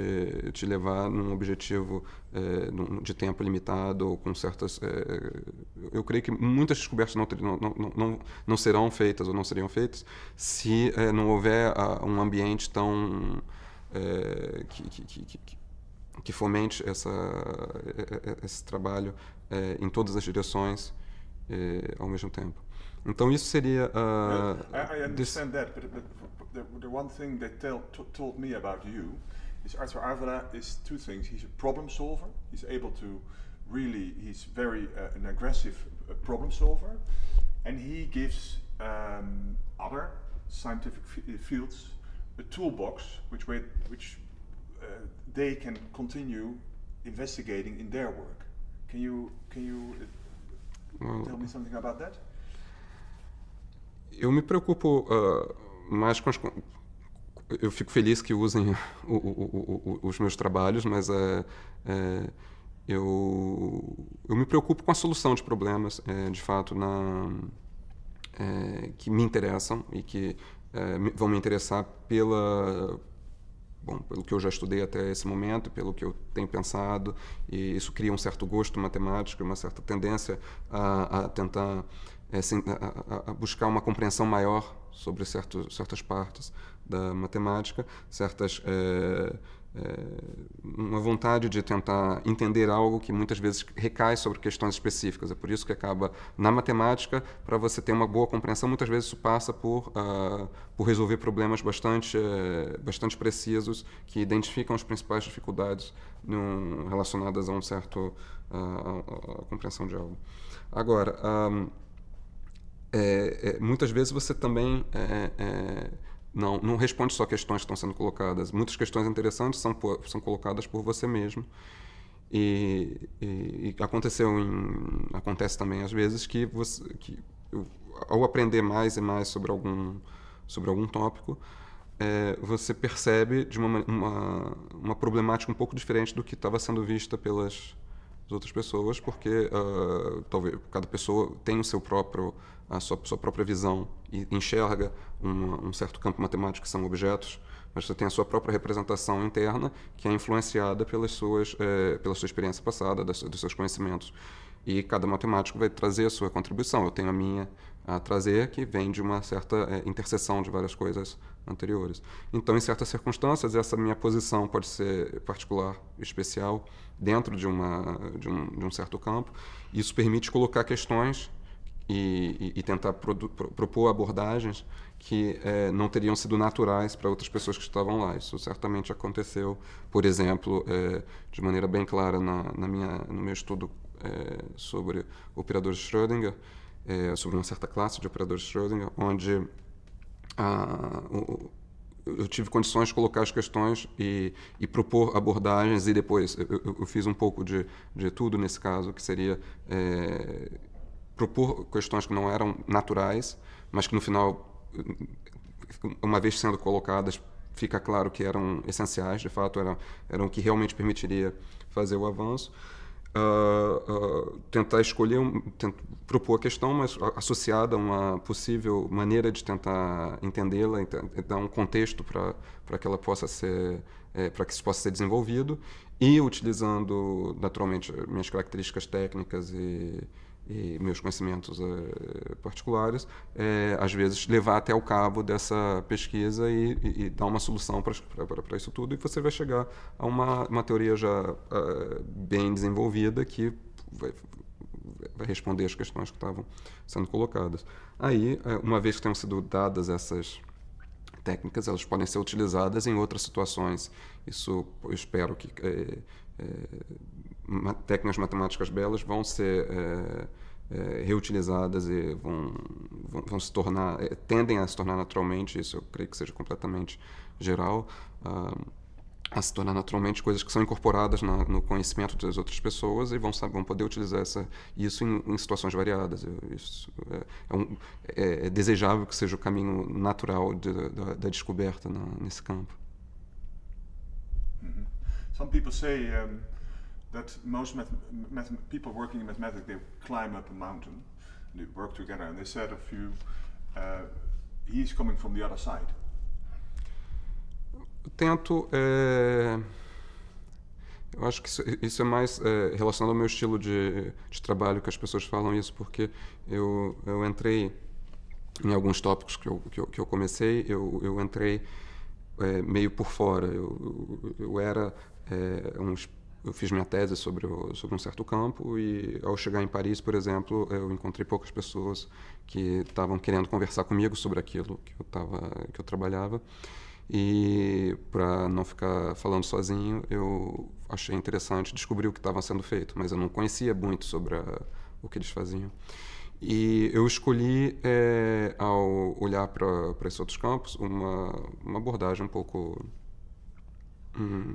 te levar num objetivo é, de tempo limitado ou com certas. É, eu creio que muitas descobertas não, não, não, não, serão feitas ou não seriam feitas se é, não houver a, ah, um ambiente tão. que, que, que que fomente essa, é, é, é, esse trabalho é, em todas as direções é, ao mesmo tempo. Então isso seria. Uh, I, I understand this... that, but, but the, the one thing they tell, told me about you is Arthur Avila is two things. He's a problem solver. He's able to really. He's very uh, an aggressive uh, problem solver, and he gives um, other scientific fields a toolbox which way, which Uh, they can continue investigating in their work. Can you can you well, uh, tell me something about that? Eu me preocupo uh, mais com as eu fico feliz que usem <laughs> o, o, o, os meus trabalhos, mas é, é, eu, eu me preocupo com a solução de problemas, é, de fato, na, é, que me interessam e que é, vão me interessar pela, bom, pelo que eu já estudei até esse momento, pelo que eu tenho pensado, e isso cria um certo gosto matemático, uma certa tendência a, a tentar é, a, a, buscar uma compreensão maior sobre certas partes da matemática, certas é, é, uma vontade de tentar entender algo que muitas vezes recai sobre questões específicas. É por isso que acaba na matemática, para você ter uma boa compreensão, muitas vezes isso passa por, uh, por resolver problemas bastante, uh, bastante precisos que identificam as principais dificuldades num, relacionadas a um certo uh, a, a compreensão de algo. Agora, um, ah, é, é, muitas vezes você também é, é não, não responde só questões que estão sendo colocadas. Muitas questões interessantes são, por, são colocadas por você mesmo. E, e, e aconteceu em, acontece também às vezes que, você, que ao aprender mais e mais sobre algum, sobre algum tópico, é, você percebe de uma, uma, uma problemática um pouco diferente do que estava sendo vista pelas as outras pessoas, porque uh, talvez cada pessoa tem o seu próprio a sua, sua própria visão e enxerga um, um, certo campo matemático que são objetos, mas você tem a sua própria representação interna que é influenciada pelas suas eh, pela sua experiência passada, das, dos seus conhecimentos e cada matemático vai trazer a sua contribuição. Eu tenho a minha a trazer que vem de uma certa eh, interseção de várias coisas anteriores. Então, em certas circunstâncias, essa minha posição pode ser particular, especial, dentro de, uma, de, um, de um certo campo. Isso permite colocar questões e, e, tentar pro, pro, propor abordagens que é, não teriam sido naturais para outras pessoas que estavam lá. Isso certamente aconteceu, por exemplo, é, de maneira bem clara na, na minha, no meu estudo é, sobre operadores Schrödinger, sobre uma certa classe de operadores Schrödinger, onde a, eu tive condições de colocar as questões e, e propor abordagens e depois eu, eu, fiz um pouco de, de tudo nesse caso que seria é, propor questões que não eram naturais mas que no final uma vez sendo colocadas fica claro que eram essenciais de fato eram eram o que realmente permitiria fazer o avanço Uh, uh, tentar escolher, um, propor a questão, mas associada a uma possível maneira de tentar entendê-la, eh, dar um contexto para que ela possa ser, é, eh, para que isso possa ser desenvolvido, e utilizando naturalmente minhas características técnicas e e meus conhecimentos eh, particulares, eh, às vezes levar até o cabo dessa pesquisa e, e, e dar uma solução para isso tudo, e você vai chegar a uma, uma teoria já uh, bem desenvolvida que vai, vai responder as questões que estavam sendo colocadas. Aí, uma vez que tenham sido dadas essas técnicas, elas podem ser utilizadas em outras situações. Isso eu espero que técnicas matemáticas belas vão ser é, é, reutilizadas e vão, vão, vão se tornar, eh, tendem a se tornar naturalmente, isso eu creio que seja completamente geral, ah, a se tornar naturalmente coisas que são incorporadas na, no conhecimento das outras pessoas e vão, sabe, vão poder utilizar essa, isso em, em situações variadas. Isso é, é, um, é, é, desejável que seja o caminho natural de, da, da, descoberta na, nesse campo. Some people say um, that most people working in mathematics they climb up a mountain, they work together, and they said a few. Uh, he's coming from the other side. Tento é, eu acho que isso, isso é mais é, relacionado ao meu estilo de, de, trabalho que as pessoas falam isso porque eu, eu entrei em alguns tópicos que eu, que eu, que eu comecei eu, eu entrei é, meio por fora eu, eu, eu era é, uns eu fiz minha tese sobre, o, sobre um certo campo e ao chegar em Paris, por exemplo, eu encontrei poucas pessoas que estavam querendo conversar comigo sobre aquilo que eu tava, que eu trabalhava. E para não ficar falando sozinho, eu achei interessante descobrir o que estava sendo feito, mas eu não conhecia muito sobre a, o que eles faziam. E eu escolhi, é, ao olhar para esses outros campos, uma, uma abordagem um pouco. Hum,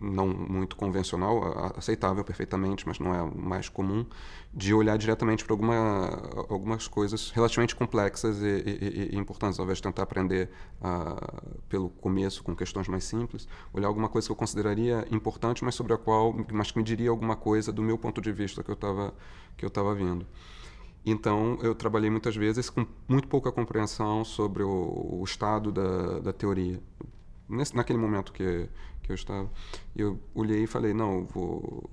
não muito convencional, aceitável perfeitamente, mas não é mais comum, de olhar diretamente para alguma, algumas coisas relativamente complexas e, e, e, importantes, ao invés de tentar aprender uh, pelo começo com questões mais simples, olhar alguma coisa que eu consideraria importante, mas sobre a qual, mas que me diria alguma coisa do meu ponto de vista que eu estava que eu estava vendo. Então, eu trabalhei muitas vezes com muito pouca compreensão sobre o, o estado da, da teoria. Nesse, naquele momento que eu estava. Eu olhei e falei, não, vou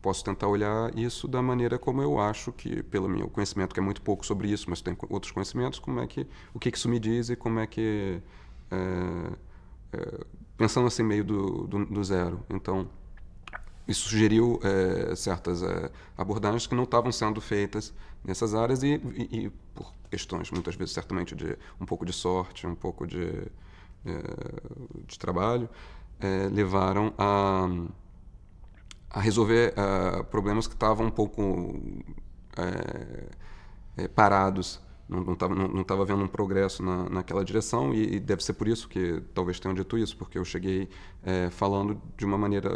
posso tentar olhar isso da maneira como eu acho que pelo meu conhecimento que é muito pouco sobre isso mas tem outros conhecimentos como é que o que isso me diz e como é que é, é, pensando assim meio do, do, do, zero então isso sugeriu é, certas abordagens que não estavam sendo feitas nessas áreas e, e, e, por questões muitas vezes certamente de um pouco de sorte um pouco de, de trabalho é, levaram a, a resolver é, problemas que estavam um pouco é, é parados. Não estava não, não, não tava havendo um progresso na, naquela direção e, e, deve ser por isso que talvez tenham dito isso, porque eu cheguei é, falando de uma maneira,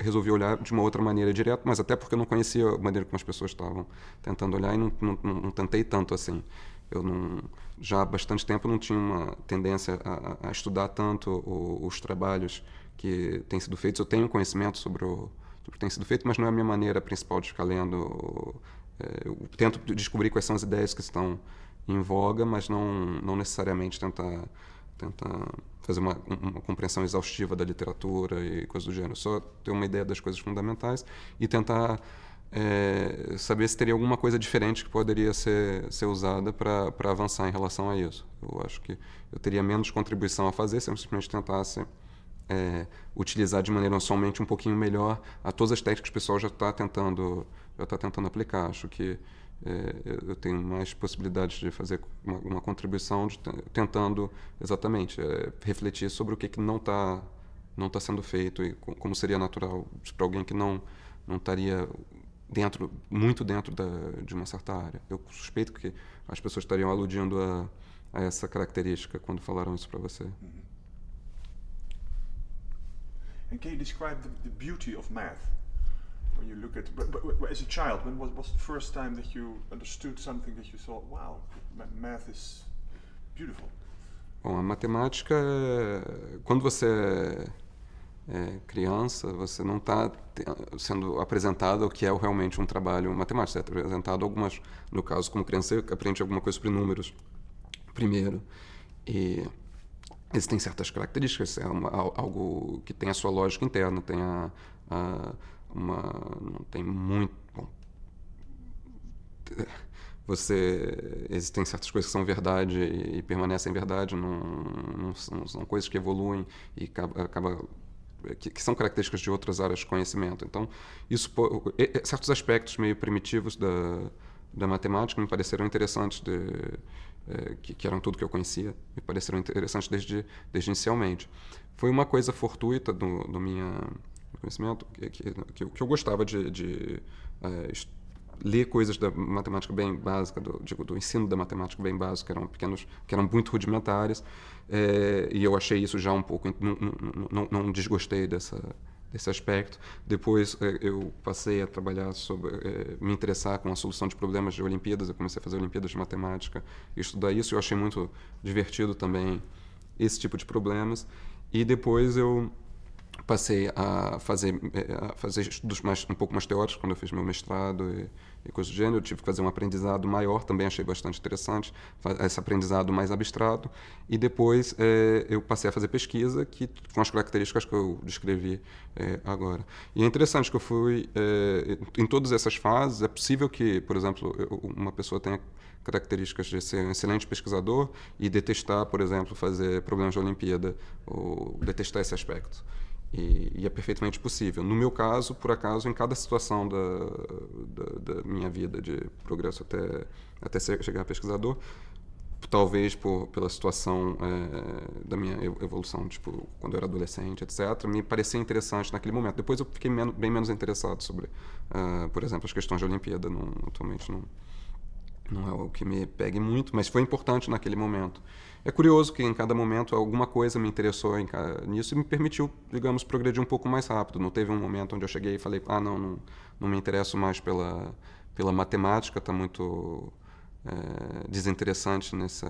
resolvi olhar de uma outra maneira direto, mas até porque eu não conhecia a maneira como as pessoas estavam tentando olhar e não, não, não, não tentei tanto assim. Eu não já há bastante tempo não tinha uma tendência a, a estudar tanto o, os trabalhos que têm sido feitos. Eu tenho conhecimento sobre o, sobre o que tem sido feito, mas não é a minha maneira principal de ficar lendo. É, eu tento descobrir quais são as ideias que estão em voga, mas não, não necessariamente tentar, tentar fazer uma, uma compreensão exaustiva da literatura e coisas do gênero. Só ter uma ideia das coisas fundamentais e tentar é, saber se teria alguma coisa diferente que poderia ser, ser usada para avançar em relação a isso. Eu acho que eu teria menos contribuição a fazer se eu simplesmente tentasse é, utilizar de maneira somente um pouquinho melhor a todas as técnicas que o pessoal já está tentando, já tá tentando aplicar. Acho que é, eu tenho mais possibilidades de fazer uma, uma contribuição de, tentando exatamente é, refletir sobre o que, que não está não tá sendo feito e como seria natural para alguém que não, não estaria dentro muito dentro da, de uma certa área. Eu suspeito que as pessoas estariam aludindo a, a essa característica quando falaram isso para você. Mm -hmm. And can you describe the, the beauty of math when you look at but, but, as a child? When was, was the first time that you understood something that you thought, wow, math is beautiful? Bom, a matemática, quando você é, criança, você não está sendo apresentado o que é realmente um trabalho matemático. Você é apresentado algumas, no caso, como criança, você aprende alguma coisa sobre números primeiro. E existem certas características, é uma, algo que tem a sua lógica interna, tem a, a uma, não tem muito. Bom, você existem certas coisas que são verdade e, permanecem verdade, não, não, não, são, coisas que evoluem e acaba, acaba que, que, são características de outras áreas de conhecimento. Então, isso certos aspectos meio primitivos da, da matemática me pareceram interessantes, de, é, que, que, eram tudo que eu conhecia, me pareceram interessantes desde, desde inicialmente. Foi uma coisa fortuita do, do minha conhecimento, que, que, que, eu gostava de, de é, ler coisas da matemática bem básica, do, digo, do ensino da matemática bem básica, que eram pequenos, que eram muito rudimentares, é, e eu achei isso já um pouco. Não, não, não desgostei dessa, desse aspecto. Depois é, eu passei a trabalhar sobre. É, me interessar com a solução de problemas de Olimpíadas. Eu comecei a fazer Olimpíadas de Matemática e estudar isso. Eu achei muito divertido também esse tipo de problemas. E depois eu passei a fazer, a fazer estudos mais, um pouco mais teóricos quando eu fiz meu mestrado e, e coisas do gênero. Eu tive que fazer um aprendizado maior, também achei bastante interessante, esse aprendizado mais abstrato. E depois é, eu passei a fazer pesquisa que, com as características que eu descrevi é, agora. E é interessante que eu fui, é, em todas essas fases, é possível que, por exemplo, uma pessoa tenha características de ser um excelente pesquisador e detestar, por exemplo, fazer problemas de Olimpíada ou detestar esse aspecto. E, e, é perfeitamente possível. No meu caso, por acaso, em cada situação da, da, da minha vida de progresso até, até chegar a pesquisador, talvez por, pela situação é, da minha evolução, tipo, quando eu era adolescente, etc., me parecia interessante naquele momento. Depois eu fiquei bem menos interessado sobre, uh, por exemplo, as questões de Olimpíada. Não, atualmente não, não é o que me pegue muito, mas foi importante naquele momento. É curioso que em cada momento alguma coisa me interessou nisso e me permitiu, digamos, progredir um pouco mais rápido. Não teve um momento onde eu cheguei e falei, ah, não, não, não me interesso mais pela, pela matemática, está muito é, desinteressante nessa,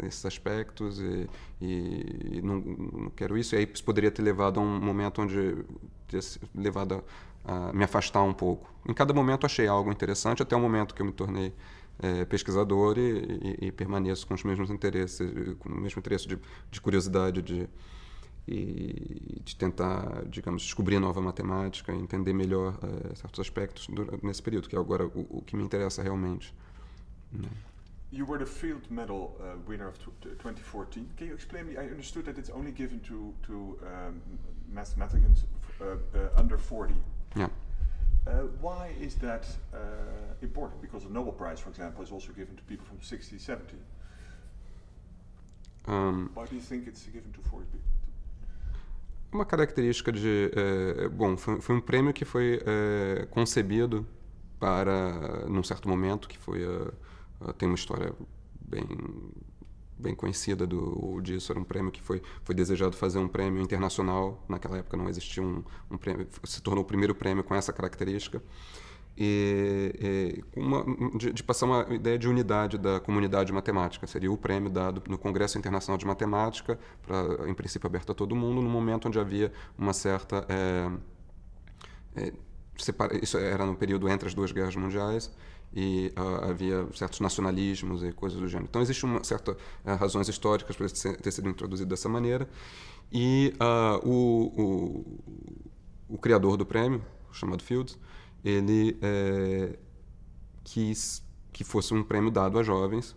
nesses aspectos e, e, e não, não, quero isso. E aí isso poderia ter levado a um momento onde levado a, a me afastar um pouco. Em cada momento achei algo interessante, até o momento que eu me tornei é, pesquisador e, e, e, permaneço com os mesmos interesses, eh, com o mesmo interesse de, de curiosidade, de, e de tentar, digamos, descobrir nova matemática, e entender melhor é, certos aspectos do, nesse período, que é agora o, o que me interessa realmente. Né? You were the field medal uh, winner of 2014. Can you explain me? I understood that it's only given to to um, mathematicians uh, uh, under 40. Yeah. Uh, why is that uh, important? Because the Nobel Prize, for example, is also given to people from 60, 70. Um, why do you think it's given to 40 people? Uma característica de. É, bom, foi, foi, um prêmio que foi é, concebido para, num certo momento, que foi. É, tem uma história bem bem conhecida do disso era um prêmio que foi foi desejado fazer um prêmio internacional naquela época não existia um, um prêmio se tornou o primeiro prêmio com essa característica e, e uma, de, de, passar uma ideia de unidade da comunidade matemática. Seria o prêmio dado no Congresso Internacional de Matemática, para em princípio aberto a todo mundo, no momento onde havia uma certa. É, é, separa, isso era no período entre as duas guerras mundiais e uh, havia certos nacionalismos e coisas do gênero. Então existem uma certa uh, razões históricas para ter sido introduzido dessa maneira e uh, o, o, o, criador do prêmio, chamado Fields, ele é, quis que fosse um prêmio dado a jovens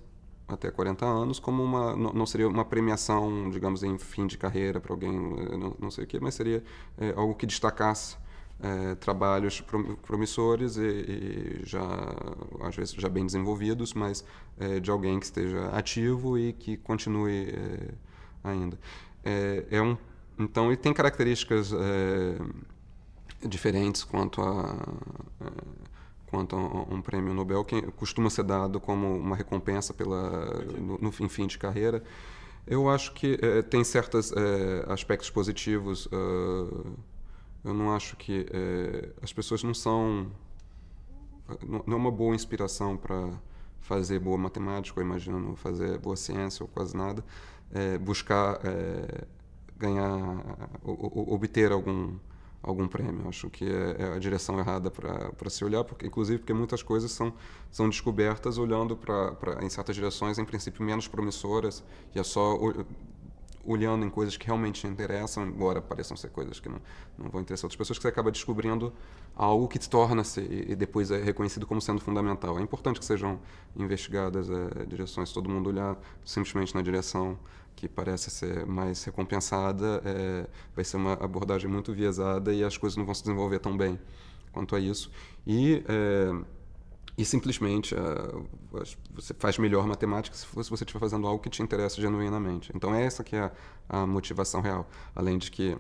até 40 anos como uma não seria uma premiação digamos em fim de carreira para alguém eh, não, não sei o que mas seria é, algo que destacasse é, trabalhos promissores e, e, já às vezes já bem desenvolvidos, mas é, de alguém que esteja ativo e que continue é, ainda. É, é um então ele tem características é, diferentes quanto a é, quanto a um prêmio Nobel que costuma ser dado como uma recompensa pela no, no fim, fim de carreira. Eu acho que tem certos aspectos positivos. Eu não acho que é, as pessoas não são não é uma boa inspiração para fazer boa matemática, ou imagino, fazer boa ciência ou quase nada, é, buscar é, ganhar, obter algum algum prêmio. Acho que é, é, a direção errada para se olhar, porque, inclusive porque muitas coisas são, são descobertas olhando para em certas direções, em princípio, menos promissoras, e é só olhando em coisas que realmente te interessam, embora pareçam ser coisas que não, não vão interessar outras pessoas, que você acaba descobrindo algo que torna-se e depois é reconhecido como sendo fundamental. É importante que sejam investigadas é, direções, todo mundo olhar simplesmente na direção que parece ser mais recompensada, é, vai ser uma abordagem muito viesada e as coisas não vão se desenvolver tão bem quanto a isso. E. É, e simplesmente é, você faz melhor matemática se você estiver fazendo algo que te interessa genuinamente. Então é essa que é a motivação real. Além de que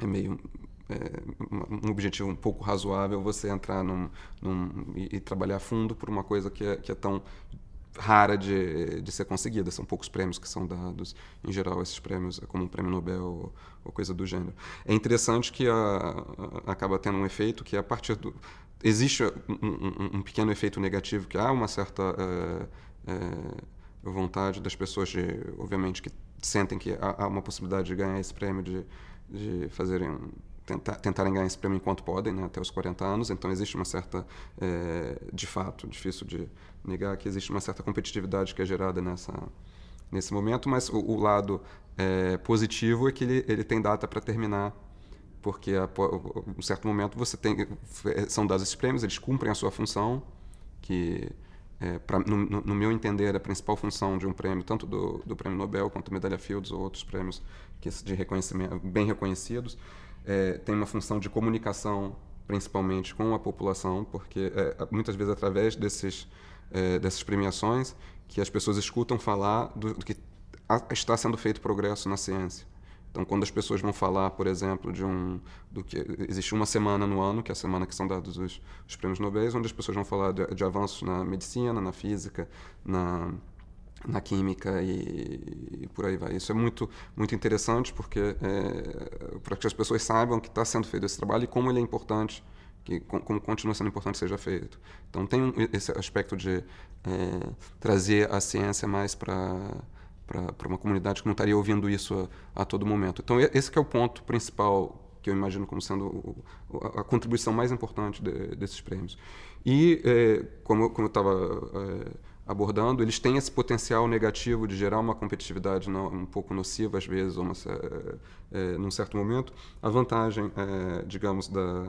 é meio é, um objetivo um pouco razoável você entrar num, num e, e, trabalhar fundo por uma coisa que é, que é tão rara de, de ser conseguida. São poucos prêmios que são dados. Em geral, esses prêmios é como um prêmio Nobel ou, ou coisa do gênero. É interessante que a, ah, a, ah, acaba tendo um efeito que, é a partir do, existe um, um, um, pequeno efeito negativo que há uma certa uh, uh, vontade das pessoas, de, obviamente, que sentem que há, há, uma possibilidade de ganhar esse prêmio, de, de fazerem um, tentar, tentarem ganhar esse prêmio enquanto podem, né, até os 40 anos. Então existe uma certa, eh, de fato, difícil de negar que existe uma certa competitividade que é gerada nessa nesse momento, mas o, o lado positivo é que ele, ele tem data para terminar porque a um certo momento você tem é, são dados esses prêmios, eles cumprem a sua função, que é, pra, no, no, meu entender a principal função de um prêmio, tanto do, do prêmio Nobel quanto da medalha Fields ou outros prêmios que de reconhecimento bem reconhecidos, é, tem uma função de comunicação principalmente com a população, porque é, muitas vezes através desses é, dessas premiações que as pessoas escutam falar do, do que está sendo feito progresso na ciência. Então, quando as pessoas vão falar, por exemplo, de um do que existe uma semana no ano, que é a semana que são dados os, os prêmios Nobel, onde as pessoas vão falar de, de avanços na medicina, na física, na na química e, e, por aí vai. Isso é muito, muito interessante porque é, para que as pessoas saibam que está sendo feito esse trabalho e como ele é importante, que como continua sendo importante seja feito. Então tem esse aspecto de é, trazer a ciência mais para para uma comunidade que não estaria ouvindo isso a, a todo momento. Então esse é o ponto principal que eu imagino como sendo a contribuição mais importante de, desses prêmios. E, é, como, como eu estava é, abordando, eles têm esse potencial negativo de gerar uma competitividade não, um pouco nociva, às vezes, ou uma, é, é, num certo momento. A vantagem, é, digamos, da,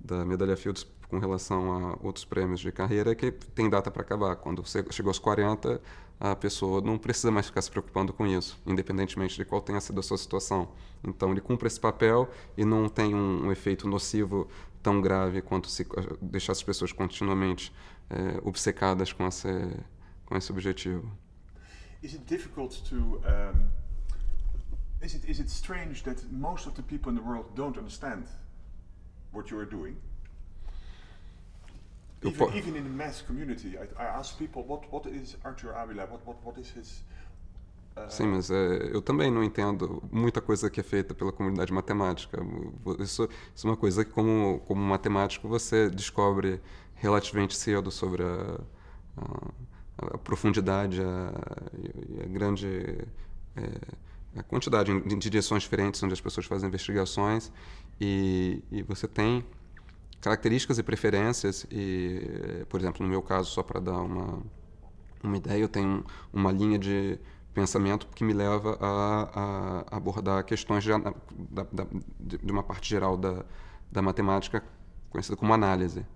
da medalha Fields com relação a outros prêmios de carreira é que tem data para acabar. Quando você chegou aos 40, a pessoa não precisa mais ficar se preocupando com isso, independentemente de qual tenha sido a sua situação. Então, ele cumpre esse papel e não tem um, um efeito nocivo tão grave quanto se eh, deixar as pessoas continuamente é, obcecadas com esse, com esse objetivo. Is it difficult to um, is it is it strange that most of the people in the world don't understand what you are doing? even, even in the math community, I, I ask people what what is Arthur Avila, what what what is his uh, Sim, mas é, eu também não entendo muita coisa que é feita pela comunidade matemática. Isso, isso é uma coisa que, como, como matemático, você descobre relativamente cedo sobre a, a, a profundidade a, e a grande é, a quantidade de direções diferentes onde as pessoas fazem investigações. E, e você tem características e preferências e por exemplo no meu caso só para dar uma uma ideia eu tenho uma linha de pensamento que me leva a, a abordar questões de, da, da, de, uma parte geral da, da matemática conhecida como análise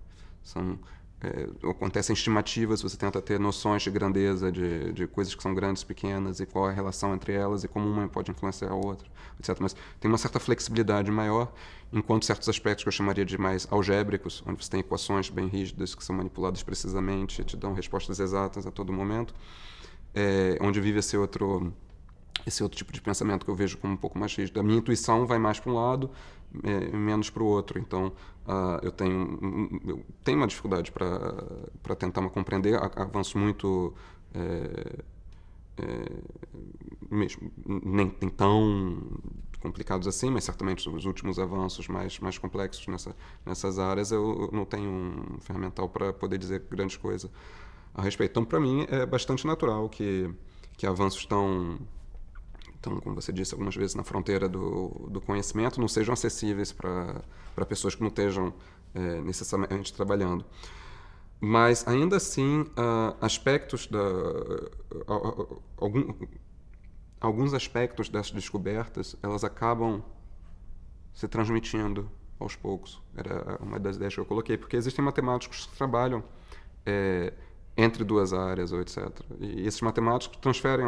são é, acontecem estimativas, você tenta ter noções de grandeza, de, de coisas que são grandes, pequenas, e qual é a relação entre elas, e como uma pode influenciar a outra, etc. Mas tem uma certa flexibilidade maior, enquanto certos aspectos que eu chamaria de mais algébricos, onde você tem equações bem rígidas que são manipuladas precisamente, te dão respostas exatas a todo momento, é, onde vive esse outro esse outro tipo de pensamento que eu vejo como um pouco mais rígido. A minha intuição vai mais para um lado, é, menos para o outro. Então, uh, eu, tenho, eu tenho uma dificuldade para tentar me compreender, avanço muito. É, é, mesmo, nem, nem tão complicados assim, mas certamente os últimos avanços mais, mais complexos nessa, nessas áreas, eu não tenho um ferramental para poder dizer grandes coisas a respeito. Então, para mim, é bastante natural que, que avanços tão estão, como você disse algumas vezes, na fronteira do, do conhecimento, não sejam acessíveis para pessoas que não estejam é, necessariamente trabalhando. Mas, ainda assim, uh, aspectos da. Uh, algum, alguns aspectos das descobertas elas acabam se transmitindo aos poucos. Era uma das ideias que eu coloquei, porque existem matemáticos que trabalham. É, entre duas áreas ou etc. E esses matemáticos transferem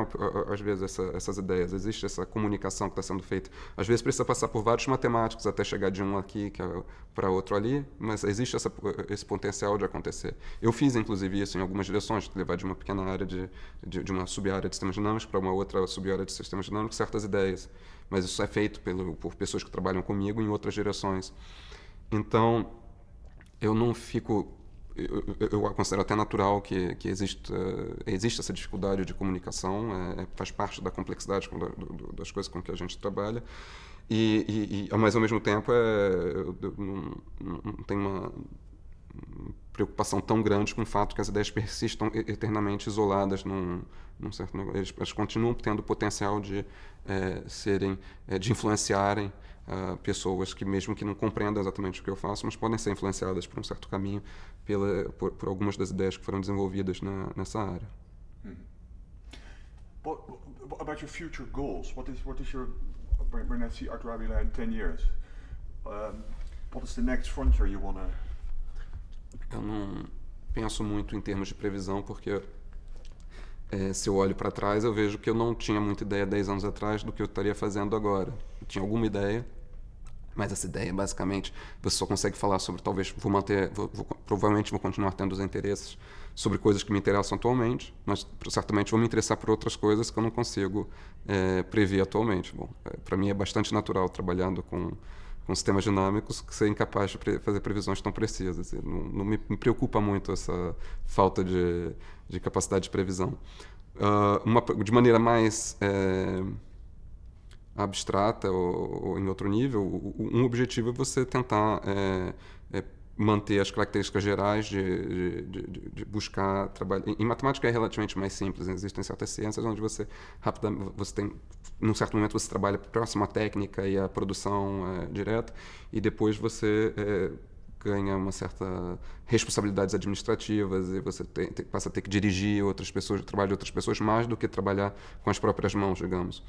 às vezes essa, essas ideias. Existe essa comunicação que está sendo feita. Às vezes precisa passar por vários matemáticos até chegar de um aqui é para outro ali, mas existe essa, esse potencial de acontecer. Eu fiz inclusive isso em algumas direções, levar de uma pequena área de, de, de uma sub-área de sistemas dinâmicos para uma outra sub-área de sistemas dinâmicos certas ideias. Mas isso é feito pelo, por pessoas que trabalham comigo em outras direções. Então eu não fico eu, eu, considero até natural que, que existe, existe essa dificuldade de comunicação, é, é faz parte da complexidade das coisas com que a gente trabalha. E, e, e mas ao mesmo tempo, é, eu, não, não tem uma preocupação tão grande com o fato que as ideias persistam eternamente isoladas num, num certo negócio. elas continuam tendo o potencial de é, serem, é, de influenciarem uh, pessoas que, mesmo que não compreendam exatamente o que eu faço, mas podem ser influenciadas por um certo caminho pela, por, por algumas das ideias que foram desenvolvidas na, nessa área. But, uhum. about your future goals, what is what is your when I see Art in 10 years, um, what is the next frontier you wanna... Eu não penso muito em termos de previsão porque é, se eu olho para trás, eu vejo que eu não tinha muita ideia 10 anos atrás do que eu estaria fazendo agora. Eu tinha alguma ideia, mas essa ideia, basicamente, você só consegue falar sobre, talvez, vou manter, vou, vou, provavelmente vou continuar tendo os interesses sobre coisas que me interessam atualmente, mas certamente vou me interessar por outras coisas que eu não consigo é, prever atualmente. Bom, é, para mim é bastante natural trabalhando com com sistemas dinâmicos que ser incapaz de pre fazer previsões tão precisas. Não, não me, me, preocupa muito essa falta de, de capacidade de previsão. Uh, uma, de maneira mais é, abstrata ou, ou em outro nível, um objetivo é você tentar é, é, manter as características gerais de, de, de, de buscar trabalho. Em, matemática é relativamente mais simples, né? existem certas ciências onde você rapidamente, você tem, num certo momento você trabalha próximo à técnica e à produção é, direta, e depois você é, ganha uma certa responsabilidades administrativas e você tem, tem, passa a ter que dirigir outras pessoas, o trabalho de outras pessoas mais do que trabalhar com as próprias mãos, digamos.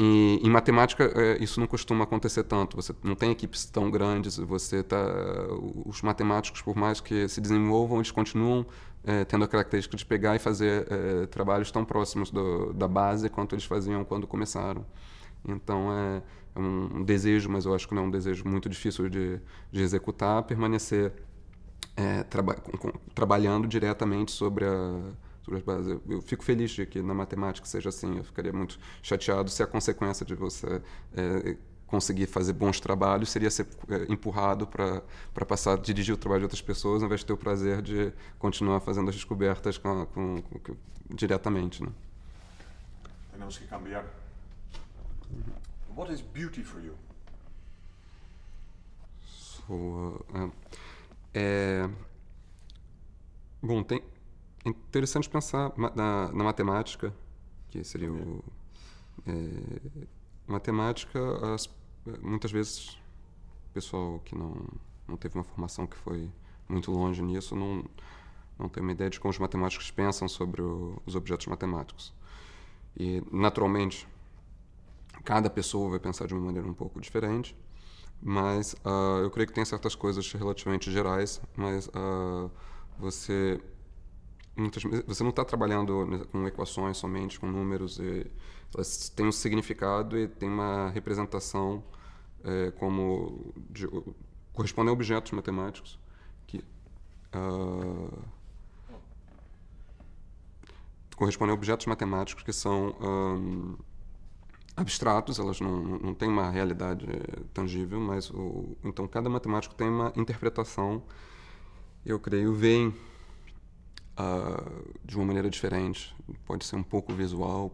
E, em matemática, é, isso não costuma acontecer tanto. Você não tem equipes tão grandes, você tá, os matemáticos, por mais que se desenvolvam, eles continuam é, tendo a característica de pegar e fazer é, trabalhos tão próximos do, da base quanto eles faziam quando começaram. Então é, é, um desejo, mas eu acho que não é um desejo muito difícil de, de executar, permanecer é, traba com, trabalhando diretamente sobre a, estruturas básicas. Eu fico feliz de que na matemática seja assim, eu ficaria muito chateado se a consequência de você é, conseguir fazer bons trabalhos seria ser é, empurrado para passar a dirigir o trabalho de outras pessoas, ao invés de ter o prazer de continuar fazendo as descobertas com, com, com, diretamente. Né? Temos que cambiar. What is beauty for you? So, uh, é, é... Bom, tem, é interessante pensar na, na matemática, que seria o. É, matemática, as, muitas vezes o pessoal que não, não teve uma formação que foi muito longe nisso não, não tem uma ideia de como os matemáticos pensam sobre o, os objetos matemáticos. E, naturalmente, cada pessoa vai pensar de uma maneira um pouco diferente, mas uh, eu creio que tem certas coisas relativamente gerais, mas uh, você muitas você não está trabalhando com equações somente com números elas têm um significado e tem uma representação é, como de, correspondem a objetos matemáticos que uh, correspondem a objetos matemáticos que são um, ah, abstratos elas não, não têm uma realidade é, tangível mas o, então cada matemático tem uma interpretação eu creio vem uh, de uma maneira diferente. Pode ser um pouco visual,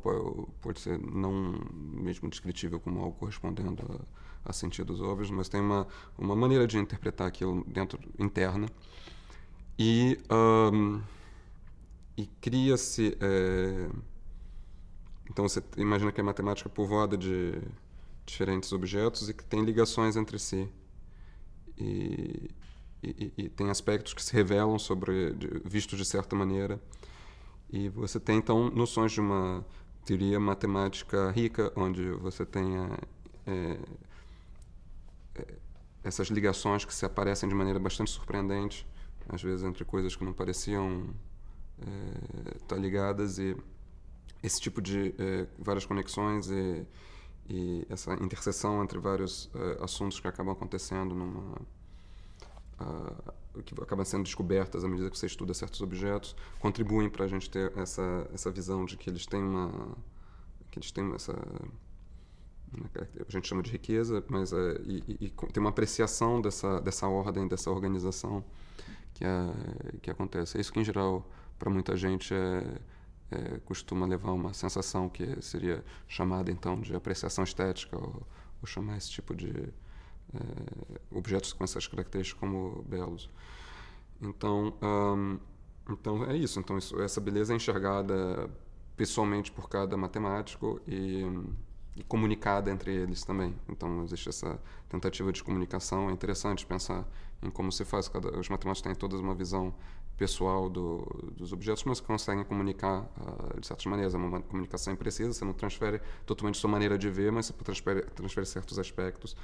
pode ser não mesmo descritível como algo correspondendo a, a sentidos óbvios, mas tem uma, uma maneira de interpretar aquilo dentro interna. E, um, e cria-se. É, então você imagina que a é matemática é povoada de diferentes objetos e que tem ligações entre si. E, e, e, tem aspectos que se revelam sobre de, vistos de certa maneira. E você tem então noções de uma teoria matemática rica, onde você tem é, essas ligações que se aparecem de maneira bastante surpreendente, às vezes entre coisas que não pareciam é, eh, estar tá ligadas e esse tipo de é, várias conexões e, e, essa interseção entre vários assuntos que acabam acontecendo numa a, que acabam sendo descobertas à medida que você estuda certos objetos, contribuem para a gente ter essa, essa visão de que eles têm uma. que eles têm essa. Né, a gente chama de riqueza, mas é, e, e, tem uma apreciação dessa, dessa ordem, dessa organização que, é, que acontece. É isso que, em geral, para muita gente é, é, costuma levar uma sensação que seria chamada, então, de apreciação estética, ou, ou chamar esse tipo de, eh, objetos com essas características como belos. Então, um, então é isso. Então isso, essa beleza é enxergada pessoalmente por cada matemático e, e, comunicada entre eles também. Então existe essa tentativa de comunicação. É interessante pensar em como se faz. Cada, os matemáticos têm todas uma visão pessoal do, dos objetos, mas conseguem comunicar uh, de certas maneiras. É uma comunicação imprecisa. Você não transfere totalmente sua maneira de ver, mas você transfere, transfere certos aspectos.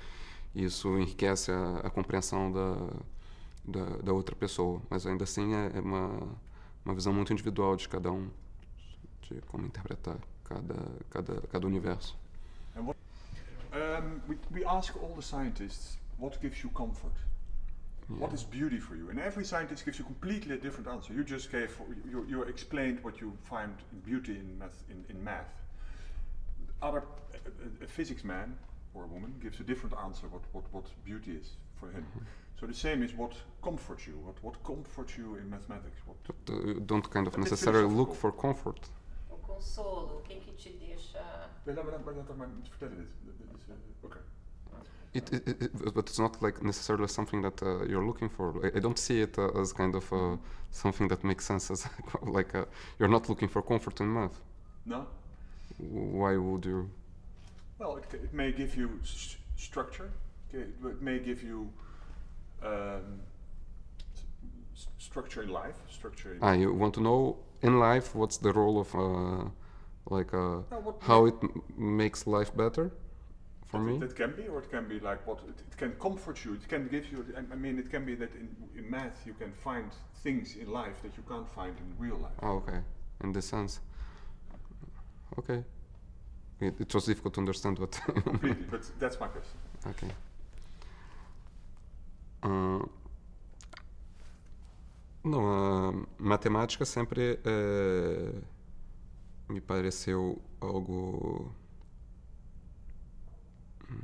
Isso enriquece a, a compreensão da, da, da, outra pessoa, mas ainda assim é, é uma, uma visão muito individual de cada um, de como interpretar cada, cada, cada universo. um, we, we ask all the scientists what gives you comfort? Yeah. What is beauty for you? And every scientist gives you completely a different answer. You just gave, you, you explained what you find beauty in math. In, in math. Other, a, uh, uh, a physics man or a woman gives a different answer what, what, what beauty is for him. Mhm. So the same is what comforts you, what, what comforts you in mathematics. What but, uh, don't kind of necessarily look for comfort. It, it, it, but it's not like necessarily something that uh, you're looking for. I, I don't see it uh, as kind of uh, mm-hmm. something that makes sense as <laughs> like uh, you're not looking for comfort in math. No. Why would you? Well, it, it may give you st structure. It may give you um, st structure in life. Structure. In ah, you want to know in life what's the role of uh, like uh, how it makes life better for that, me that can be or it can be like what it, it can comfort you it can give you i, mean it can be that in, in, math you can find things in life that you can't find in real life ah, okay in the sense okay It was difficult to understand what. <laughs> Completely, but that's my question. Okay. Uh, não, a matemática sempre eh, me pareceu algo, hum,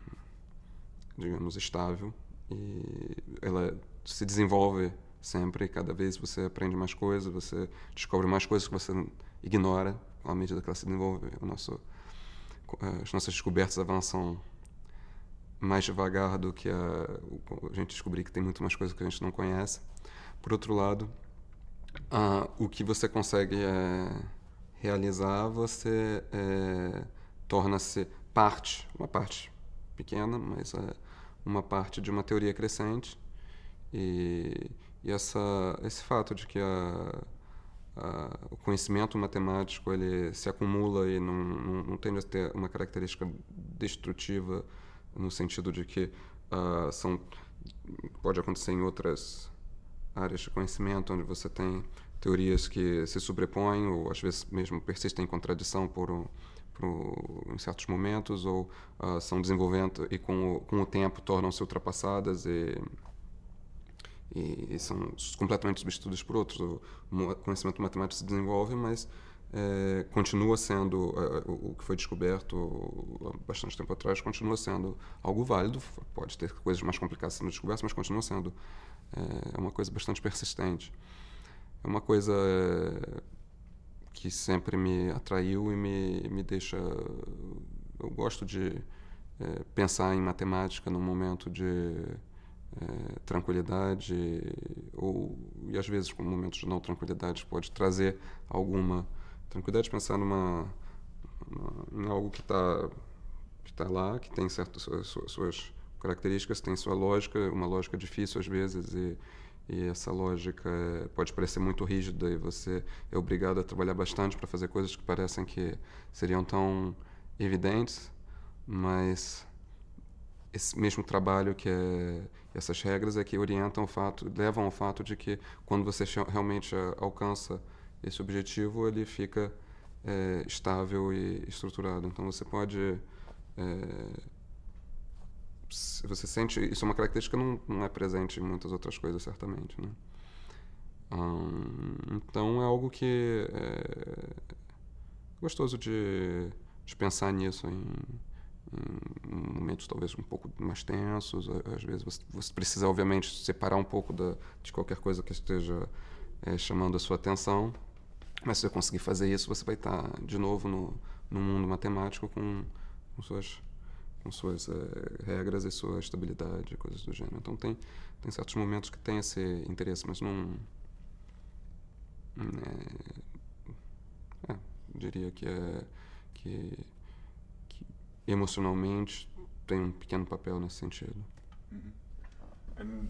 digamos, estável e ela se desenvolve sempre. Cada vez você aprende mais coisas, você descobre mais coisas que você ignora à medida que ela se desenvolve. O nosso eh, as nossas descobertas avançam mais devagar do que a, a gente descobrir que tem muito mais coisa que a gente não conhece. Por outro lado, ah, o que você consegue é, realizar, você é, torna-se parte, uma parte pequena, mas é uma parte de uma teoria crescente. E, e essa, esse fato de que a, Uh, o conhecimento matemático ele se acumula e não, não, não, tende a ter uma característica destrutiva no sentido de que uh, são pode acontecer em outras áreas de conhecimento onde você tem teorias que se sobrepõem ou às vezes mesmo persistem em contradição por, um, por um, em certos momentos ou uh, são desenvolvendo e com o, com o tempo tornam-se ultrapassadas e e, e são completamente substituídos por outros. O conhecimento matemático se desenvolve, mas é, continua sendo é, o que foi descoberto há bastante tempo atrás continua sendo algo válido pode ter coisas mais complicadas sendo descobertas mas continua sendo é, é uma coisa bastante persistente é uma coisa é, que sempre me atraiu e me, me deixa eu gosto de é, pensar em matemática no momento de eh, tranquilidade ou e às vezes com momentos de não tranquilidade pode trazer alguma tranquilidade pensar numa, numa em algo que está está lá que tem certas suas, suas, características tem sua lógica uma lógica difícil às vezes e, e essa lógica eh, pode parecer muito rígida e você é obrigado a trabalhar bastante para fazer coisas que parecem que seriam tão evidentes mas esse mesmo trabalho que é essas regras é que orientam o fato, levam ao fato de que quando você realmente é, alcança esse objetivo, ele fica é, estável e estruturado. Então você pode é, você sente isso é uma característica que não, não é presente em muitas outras coisas certamente, né? Hum, então é algo que é gostoso de, de pensar nisso em, em momentos talvez um pouco mais tensos. Às vezes você, você precisa, obviamente, separar um pouco da, de qualquer coisa que esteja é, chamando a sua atenção. Mas se você conseguir fazer isso, você vai estar de novo no, no mundo matemático com, com suas, com suas é, regras e sua estabilidade, e coisas do gênero. Então tem, tem certos momentos que tem esse interesse, mas não. Hum, é, é, diria que é. que emocionalmente tem um pequeno papel nesse sentido. Uh uhum. -huh. And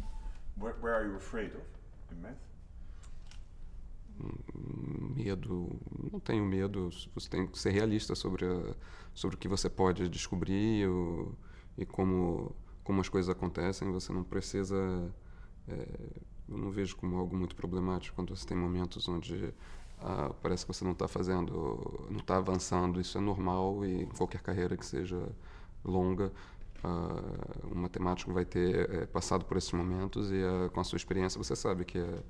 what, where are you afraid of? In math? Hum, medo não tenho medo você tem que ser realista sobre a, sobre o que você pode descobrir o, e como como as coisas acontecem você não precisa é, eu não vejo como algo muito problemático quando você tem momentos onde ah, parece que você não está fazendo não está avançando isso é normal e em qualquer carreira que seja longa, uh, um matemático vai ter é, passado por esses momentos e uh, com a sua experiência você sabe que é,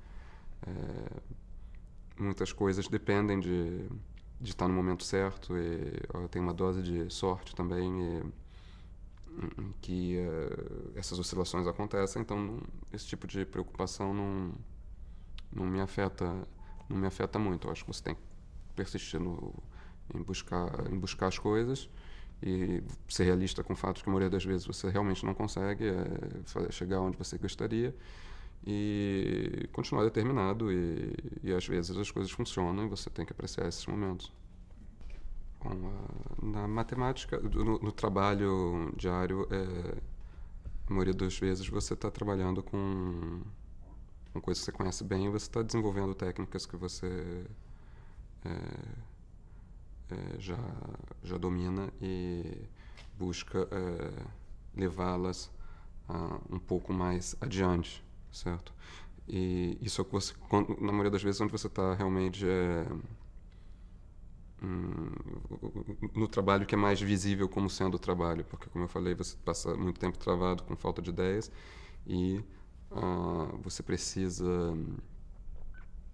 muitas coisas dependem de, de estar no momento certo e tem uma dose de sorte também e, hum, que uh, essas oscilações acontecem, então não, esse tipo de preocupação não, não me afeta não me afeta muito. Eu acho que você tem que persistir no, em buscar em buscar as coisas e ser realista com fatos que a maioria das vezes você realmente não consegue é chegar onde você gostaria e continuar determinado e, e, às vezes as coisas funcionam e você tem que apreciar esses momentos. Bom, na matemática, no, no trabalho diário, é, a maioria das vezes você está trabalhando com uma coisa que você conhece bem e você está desenvolvendo técnicas que você é, eh, já, já domina e busca eh, levá-las ah, um pouco mais adiante, certo? E isso é que você, na maioria das vezes, onde você está realmente é, no trabalho que é mais visível como sendo o trabalho, porque, como eu falei, você passa muito tempo travado com falta de ideias e ah, você precisa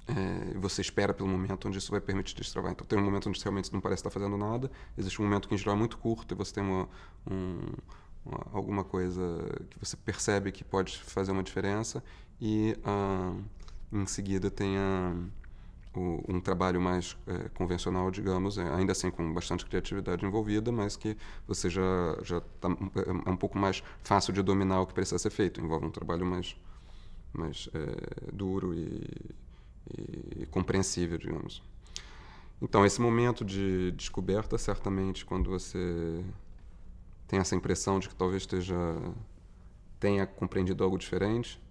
é, você espera pelo momento onde isso vai permitir destravar. Então, tem um momento onde realmente não parece estar fazendo nada, existe um momento que em geral é muito curto e você tem uma, um, uma, alguma coisa que você percebe que pode fazer uma diferença, e ah, em seguida tem a, o, um trabalho mais é, convencional, digamos, é, ainda assim com bastante criatividade envolvida, mas que você já, já tá, é, é um pouco mais fácil de dominar o que precisa ser feito, envolve um trabalho mais, mais é, duro e e compreensível, digamos. Então, esse momento de descoberta, certamente, quando você tem essa impressão de que talvez esteja tenha compreendido algo diferente,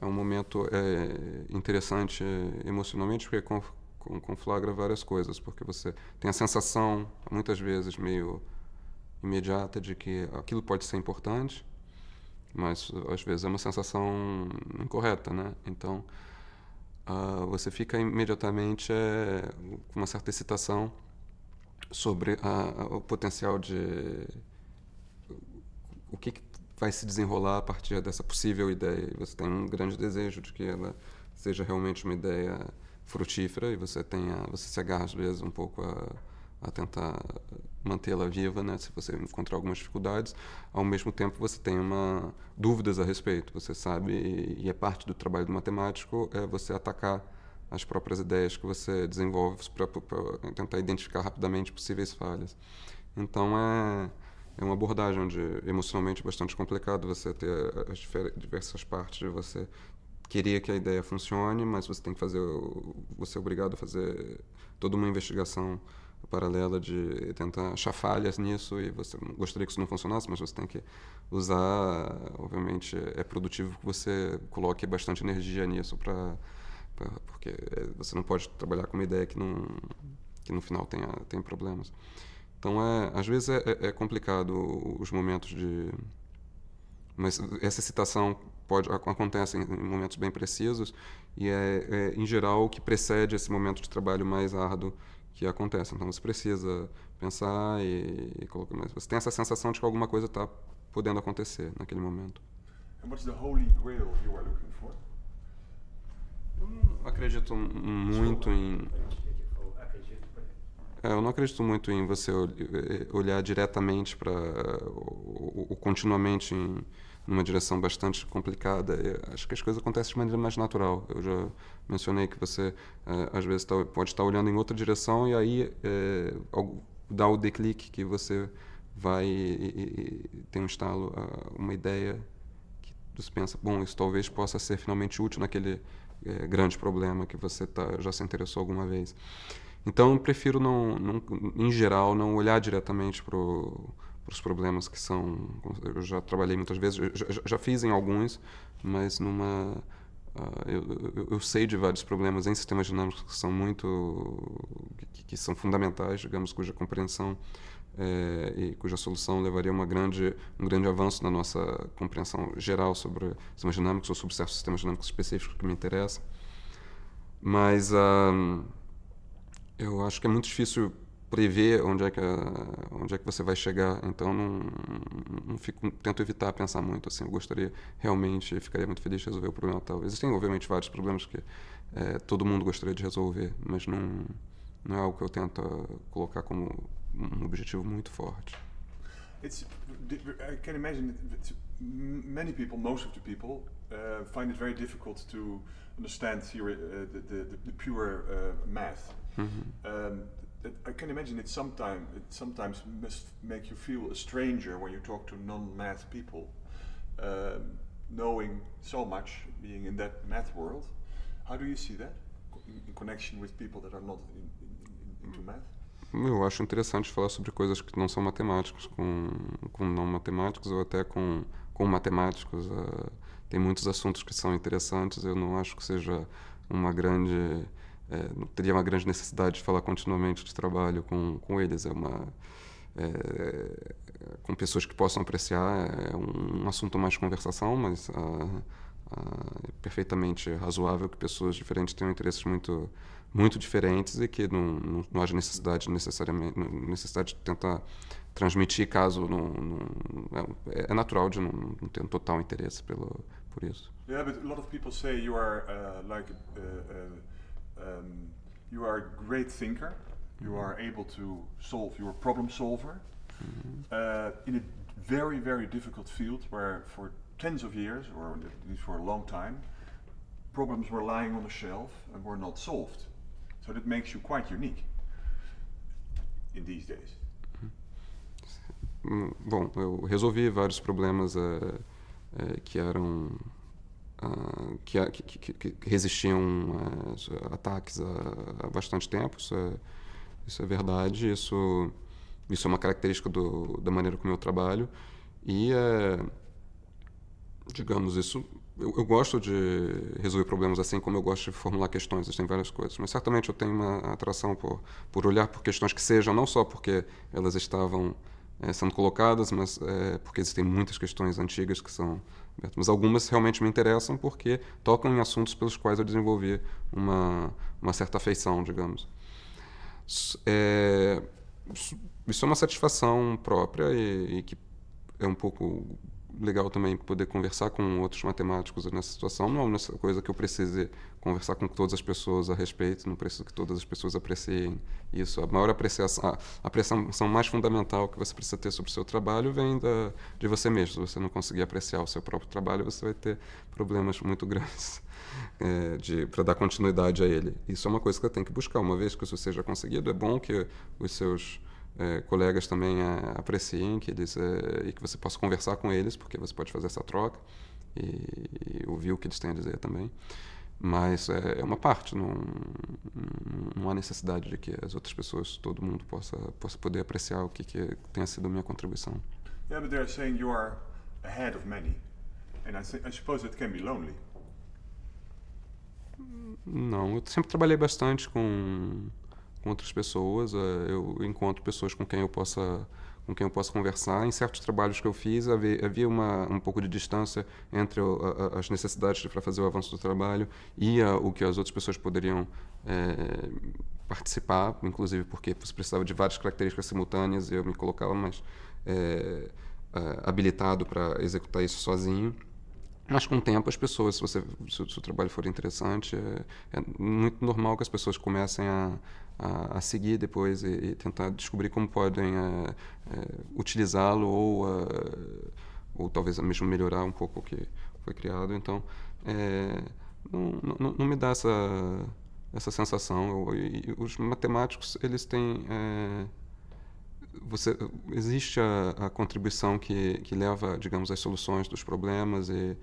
é um momento é, interessante emocionalmente porque conflagra várias coisas, porque você tem a sensação, muitas vezes meio imediata, de que aquilo pode ser importante, mas às vezes é uma sensação incorreta, né? Então, ah, você fica imediatamente é, com uma certa excitação sobre a, o potencial de o que, que, vai se desenrolar a partir dessa possível ideia. Você tem um grande desejo de que ela seja realmente uma ideia frutífera e você tenha você se agarra às vezes um pouco a a tentar mantê-la viva, né? Se você encontrar algumas dificuldades, ao mesmo tempo você tem uma dúvidas a respeito. Você sabe e é parte do trabalho do matemático é você atacar as próprias ideias que você desenvolve para tentar identificar rapidamente possíveis falhas. Então é é uma abordagem onde emocionalmente é bastante complicado você ter as diversas partes de você queria que a ideia funcione, mas você tem que fazer, você é obrigado a fazer toda uma investigação paralela de tentar achar falhas nisso e você gostaria que isso não funcionasse, mas você tem que usar, obviamente, é produtivo que você coloque bastante energia nisso para porque é, você não pode trabalhar com uma ideia que não que no final tenha tem problemas. Então é às vezes é, é, é complicado os momentos de mas essa excitação pode acontece em momentos bem precisos e é, é em geral o que precede esse momento de trabalho mais árduo que acontecem. Então você precisa pensar e, colocar. Mas você tem essa sensação de que alguma coisa está podendo acontecer naquele momento. Eu não acredito muito em. É, eu não acredito muito em você eh, olhar diretamente para ou continuamente em numa direção bastante complicada. Eu acho que as coisas acontecem de maneira mais natural. Eu já mencionei que você eh, às vezes tá, pode estar olhando em outra direção e aí é, dá o declique que você vai e, e, tem um estalo, uma ideia que você pensa, bom, isso talvez possa ser finalmente útil naquele eh, grande problema que você tá, já se interessou alguma vez. Então, prefiro não, não, em geral, não olhar diretamente para o para os problemas que são. Eu já trabalhei muitas vezes, já, já fiz em alguns, mas numa. Uh, eu, eu, eu, sei de vários problemas em sistemas dinâmicos que são muito. que, que são fundamentais, digamos, cuja compreensão é, e cuja solução levaria uma grande, um grande avanço na nossa compreensão geral sobre sistemas dinâmicos ou sobre certos sistemas dinâmicos específicos que me interessam. Mas uh, eu acho que é muito difícil prever onde é que onde é que você vai chegar. Então não, não fico, tento evitar pensar muito assim. Eu gostaria realmente, ficaria muito feliz de resolver o problema tal. Existem obviamente vários problemas que é, todo mundo gostaria de resolver, mas não não é algo que eu tento ah, colocar como um objetivo muito forte. It's, I can imagine that many people, most of the people, uh, find it very difficult to understand theory, uh, the, the, the, pure uh, math. Mm -hmm. um, it, I can imagine it sometimes it sometimes must make you feel a stranger when you talk to non-math people, um, knowing so much, being in that math world. How do you see that in, in connection with people that are not in, in, into hum. math? Eu acho interessante falar sobre coisas que não são matemáticas com, com não matemáticos ou até com, com matemáticos. Uh, tem muitos assuntos que são interessantes. Eu não acho que seja uma grande é, não teria uma grande necessidade de falar continuamente de trabalho com, com eles. É uma. É, com pessoas que possam apreciar, é um, um assunto mais de conversação, mas a, ah, a, ah, é perfeitamente razoável que pessoas diferentes tenham interesses muito muito diferentes e que não, não, não haja necessidade necessariamente necessidade de tentar transmitir caso não, não é, é, natural de não, não ter um total interesse pelo por isso. Yeah, but a lot of people say you are uh, like uh, uh... um, you are a great thinker. Mm-hmm. You are able to solve. You're a problem solver. Mm-hmm. Uh, in a very very difficult field where for tens of years or at least for a long time, problems were lying on a shelf and were not solved. So that makes you quite unique in these days. Bom, eu resolvi vários problemas uh, uh, que eram Ah, ah, que, que, que, resistiam ah, a ataques há, há bastante tempo. Isso é, isso é verdade. Isso, isso é uma característica do, da maneira como eu trabalho. E, é, digamos, isso. Eu, eu, gosto de resolver problemas assim como eu gosto de formular questões, existem várias coisas, mas certamente eu tenho uma atração por, por olhar por questões que sejam, não só porque elas estavam é, sendo colocadas, mas eh, porque existem muitas questões antigas que são mas algumas realmente me interessam porque tocam em assuntos pelos quais eu desenvolvi uma, uma certa afeição, digamos. É, isso é uma satisfação própria e, e, que é um pouco legal também poder conversar com outros matemáticos nessa situação. Não é uma coisa que eu precise conversar com todas as pessoas a respeito, não preciso que todas as pessoas apreciem isso. A maior apreciação, a apreciação mais fundamental que você precisa ter sobre o seu trabalho vem da, de você mesmo. Se você não conseguir apreciar o seu próprio trabalho, você vai ter problemas muito <laughs> grandes é, para dar continuidade a ele. Isso é uma coisa que você tem que buscar. Uma vez que isso seja conseguido, é bom que os seus é, colegas também é, apreciem que eles, é, e que você possa conversar com eles, porque você pode fazer essa troca e, e, ouvir o que eles têm a dizer também. Mas é, é uma parte, não, não há necessidade de que as outras pessoas, todo mundo possa, possa poder apreciar o que, que tenha sido a minha contribuição. Yeah, but they're saying you are ahead of many, and I, I suppose it can be lonely. Não, eu sempre trabalhei bastante com, com outras pessoas. É, eu encontro pessoas com quem eu possa com quem eu posso conversar. Em certos trabalhos que eu fiz, havia uma, um pouco de distância entre as necessidades para fazer o avanço do trabalho e o que as outras pessoas poderiam é, participar, inclusive porque você precisava de várias características simultâneas e eu me colocava mais é, é habilitado para executar isso sozinho. Mas com o tempo as pessoas, se, você, se o seu trabalho for interessante, é, é, muito normal que as pessoas comecem a, a, a seguir depois e, e, tentar descobrir como podem é, é utilizá-lo ou, é, ou talvez mesmo melhorar um pouco o que foi criado. Então, é, não, não, não, me dá essa, essa sensação. Eu, eu, os matemáticos, eles têm você existe a, a contribuição que, que leva, digamos, às soluções dos problemas e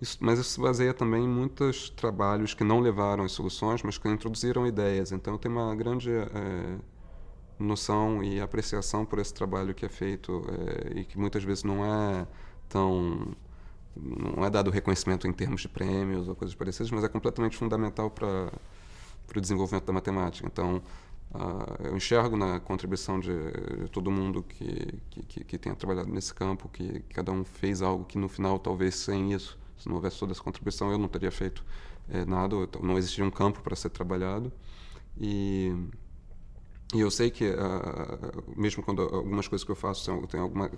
isso, mas isso se baseia também em muitos trabalhos que não levaram às soluções, mas que introduziram ideias. Então, tem uma grande é, noção e apreciação por esse trabalho que é feito é, e que muitas vezes não é tão não é dado reconhecimento em termos de prêmios ou coisas parecidas, mas é completamente fundamental para para o desenvolvimento da matemática. Então, Uh, eu enxergo na né, contribuição de, de todo mundo que, que, que, tenha trabalhado nesse campo, que, que cada um fez algo que no final, talvez sem isso, se não houvesse toda essa contribuição, eu não teria feito é, nada, então, não existiria um campo para ser trabalhado. E, e eu sei que, uh, mesmo quando algumas coisas que eu faço têm alguma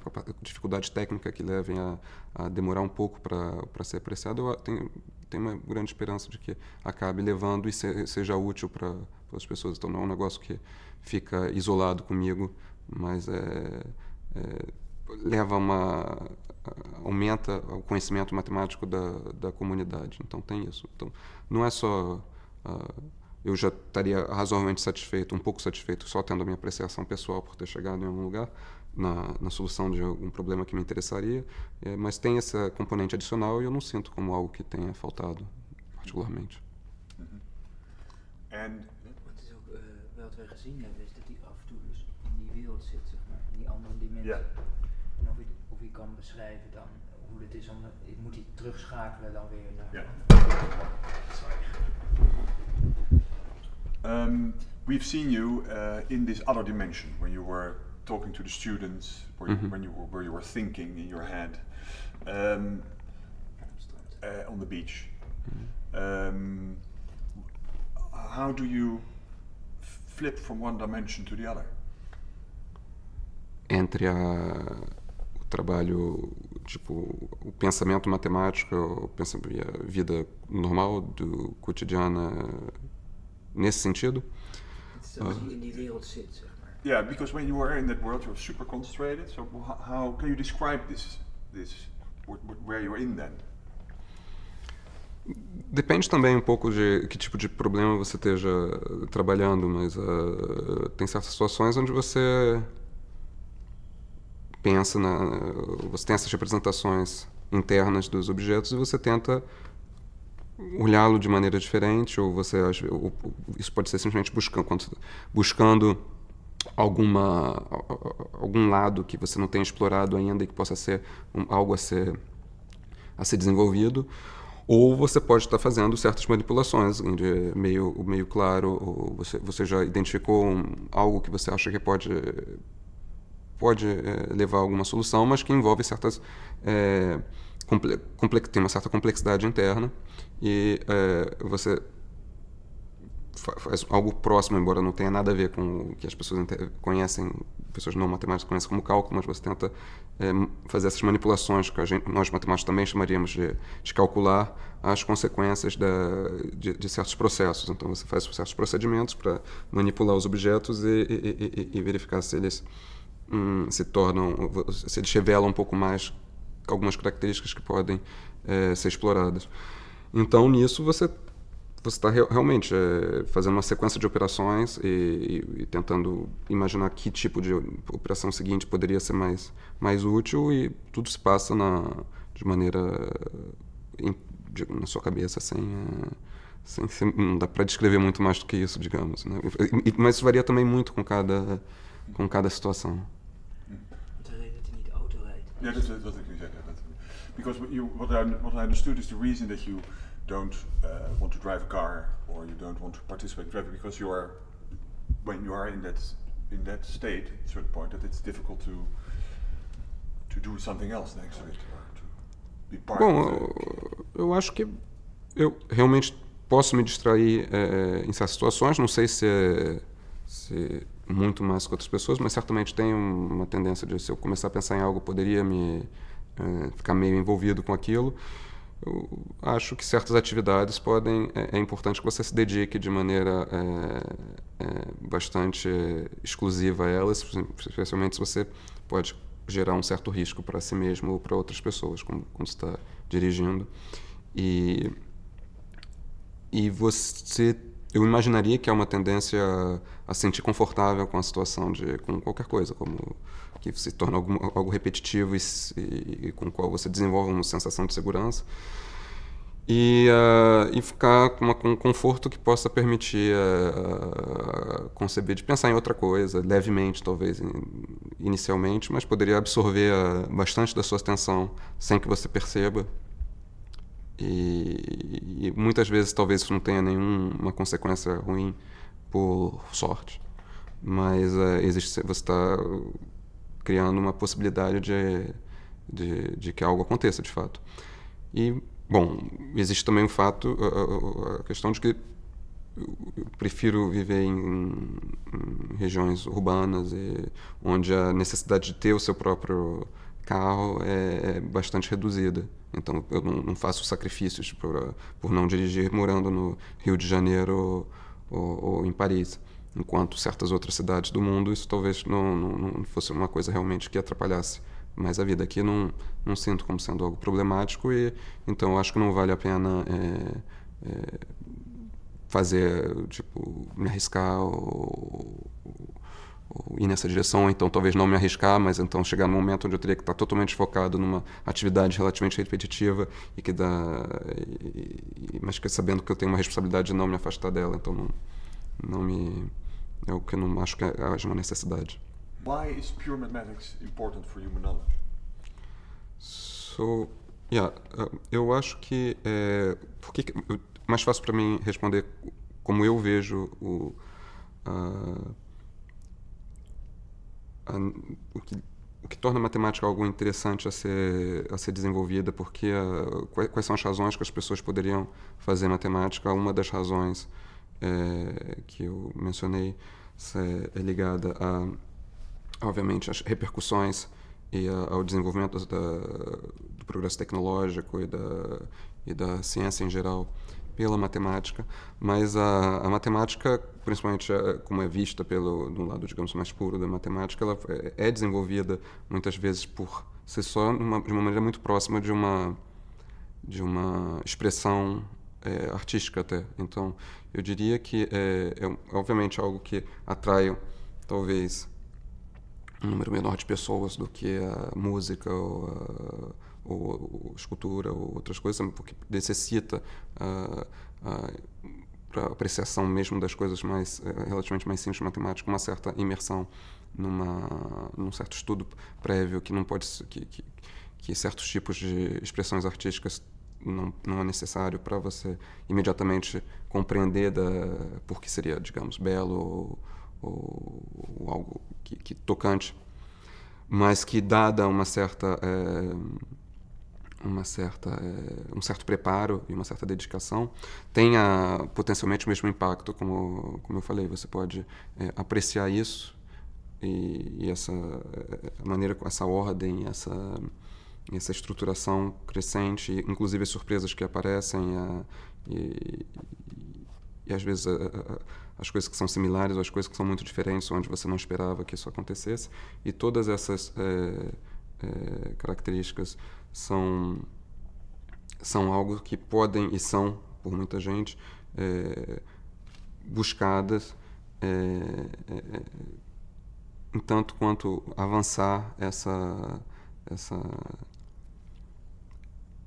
dificuldade técnica que levem a, a demorar um pouco para ser apreciado, eu tenho, tenho uma grande esperança de que acabe levando e se, seja útil para pelas pessoas. Então não é um negócio que fica isolado comigo, mas é, é, leva uma aumenta o conhecimento matemático da, da comunidade. Então tem isso. Então não é só uh, eu já estaria razoavelmente satisfeito, um pouco satisfeito, só tendo a minha apreciação pessoal por ter chegado em algum lugar na, na solução de algum problema que me interessaria, é, mas tem essa componente adicional e eu não sinto como algo que tenha faltado particularmente. Uhum. And zien hebben, is dat hij af en toe dus in die wereld zit, zeg maar, in die andere dimensie. Ja. En of je, of je kan beschrijven dan hoe het is om, het moet hij terugschakelen dan weer naar. Ja. Um, we've seen you uh, in this other dimension when you were talking to the students, where, you, mm-hmm. when you were, where you were thinking in your head, um, uh, on the beach. Mm how do you flip from one dimension to the other. Entre a, o trabalho, tipo, o pensamento matemático o pensamento, a vida normal, do cotidiana, nesse sentido? Uh, Yeah, because when you are in that world, you're super concentrated. So how can you describe this, this, where you're in then? Depende também um pouco de que tipo de problema você esteja trabalhando, mas uh, tem certas situações onde você pensa na, você tem essas representações internas dos objetos e você tenta olhá-lo de maneira diferente ou você ou, isso pode ser simplesmente buscando buscando alguma algum lado que você não tenha explorado ainda e que possa ser um, algo a ser a ser desenvolvido ou você pode estar fazendo certas manipulações, meio, meio claro, ou você, você já identificou um, algo que você acha que pode pode é, levar a alguma solução, mas que envolve certas é, tem uma certa complexidade interna e é, você faz algo próximo, embora não tenha nada a ver com o que as pessoas conhecem pessoas não matemáticas conhecem como cálculo, mas você tenta é, fazer essas manipulações que gente, nós matemáticos também chamaríamos de, de calcular as consequências da, de, de, certos processos. Então você faz certos procedimentos para manipular os objetos e, e, e, e verificar se eles hum, se tornam, se eles revelam um pouco mais algumas características que podem é, ser exploradas. Então nisso você você está re realmente é, fazendo uma sequência de operações e, e, e, tentando imaginar que tipo de operação seguinte poderia ser mais, mais útil e tudo se passa na, de maneira em, de, na sua cabeça sem, é, sem, sem não dá para descrever muito mais do que isso digamos né? e, mas isso varia também muito com cada com cada situação então, Yeah, that's, that's exactly that's because you, what I what I understood is the reason that you don't uh, want to drive a car or you don't want to participate in traffic because you are, when you are in that in that state, at a certain point, that it's difficult to to do something else next to it. To be part Bom, eu acho que eu realmente posso me distrair é, em certas situações. Não sei se, é, se é muito mais que outras pessoas, mas certamente tem uma tendência de se eu começar a pensar em algo, poderia me é, ficar meio envolvido com aquilo eu acho que certas atividades podem é, é, importante que você se dedique de maneira é, é, bastante exclusiva a elas, especialmente se você pode gerar um certo risco para si mesmo ou para outras pessoas quando, você está dirigindo e e você eu imaginaria que é uma tendência a, a sentir confortável com a situação de com qualquer coisa como que se torna algum, algo repetitivo e, e, com o qual você desenvolve uma sensação de segurança. E, uh, e ficar com, um conforto que possa permitir uh, conceber de pensar em outra coisa, levemente, talvez, inicialmente, mas poderia absorver bastante da sua atenção sem que você perceba. E, e, muitas vezes talvez isso não tenha nenhuma consequência ruim por sorte mas uh, existe você está criando uma possibilidade de, de, de que algo aconteça de fato. E, bom, existe também o fato, a, a, questão de que eu prefiro viver em, em, regiões urbanas e onde a necessidade de ter o seu próprio carro é, é bastante reduzida. Então eu não, não faço sacrifícios por, por não dirigir morando no Rio de Janeiro ou, ou, ou em Paris enquanto certas outras cidades do mundo isso talvez não, não, não fosse uma coisa realmente que atrapalhasse mais a vida aqui não, não sinto como sendo algo problemático e então acho que não vale a pena é, é, fazer tipo me arriscar ou, ou, ir nessa direção então talvez não me arriscar mas então chegar num momento onde eu teria que estar totalmente focado numa atividade relativamente repetitiva e que dá e, e, mas que sabendo que eu tenho uma responsabilidade de não me afastar dela então não não me é o que eu não acho que haja é, é uma necessidade. Why is pure mathematics important for human knowledge? So, yeah, uh, eu acho que é porque mais fácil para mim responder como eu vejo o uh, a, o, que, o que torna a matemática algo interessante a ser a ser desenvolvida, porque a, uh, quais, quais são as razões que as pessoas poderiam fazer matemática? Uma das razões é, que eu mencionei é, ligada a, obviamente, às repercussões e a, ao desenvolvimento da, do progresso tecnológico e da, e da ciência em geral pela matemática, mas a, a matemática, principalmente eh, como é vista pelo do lado digamos mais puro da matemática, ela eh, é desenvolvida muitas vezes por si só numa, de uma maneira muito próxima de uma de uma expressão é, artística até. Então, eu diria que é, é, obviamente algo que atrai talvez um número menor de pessoas do que a música ou, a, ou, ou escultura ou outras coisas, porque necessita a, a para apreciação mesmo das coisas mais é, relativamente mais simples matemáticas, uma certa imersão numa num certo estudo prévio que não pode que, que, que certos tipos de expressões artísticas não, não é necessário para você imediatamente compreender da, por que seria, digamos, belo ou, ou, ou algo que, que, tocante, mas que dada uma certa é, uma certa é, um certo preparo e uma certa dedicação tenha potencialmente o mesmo impacto como como eu falei você pode é, apreciar isso e, e essa maneira com essa ordem essa essa estruturação crescente, inclusive as surpresas que aparecem a, e, e, às vezes a, a, as coisas que são similares ou as coisas que são muito diferentes, onde você não esperava que isso acontecesse. E todas essas é, é, características são, são algo que podem e são, por muita gente, é, buscadas é, é, é, tanto quanto avançar essa, essa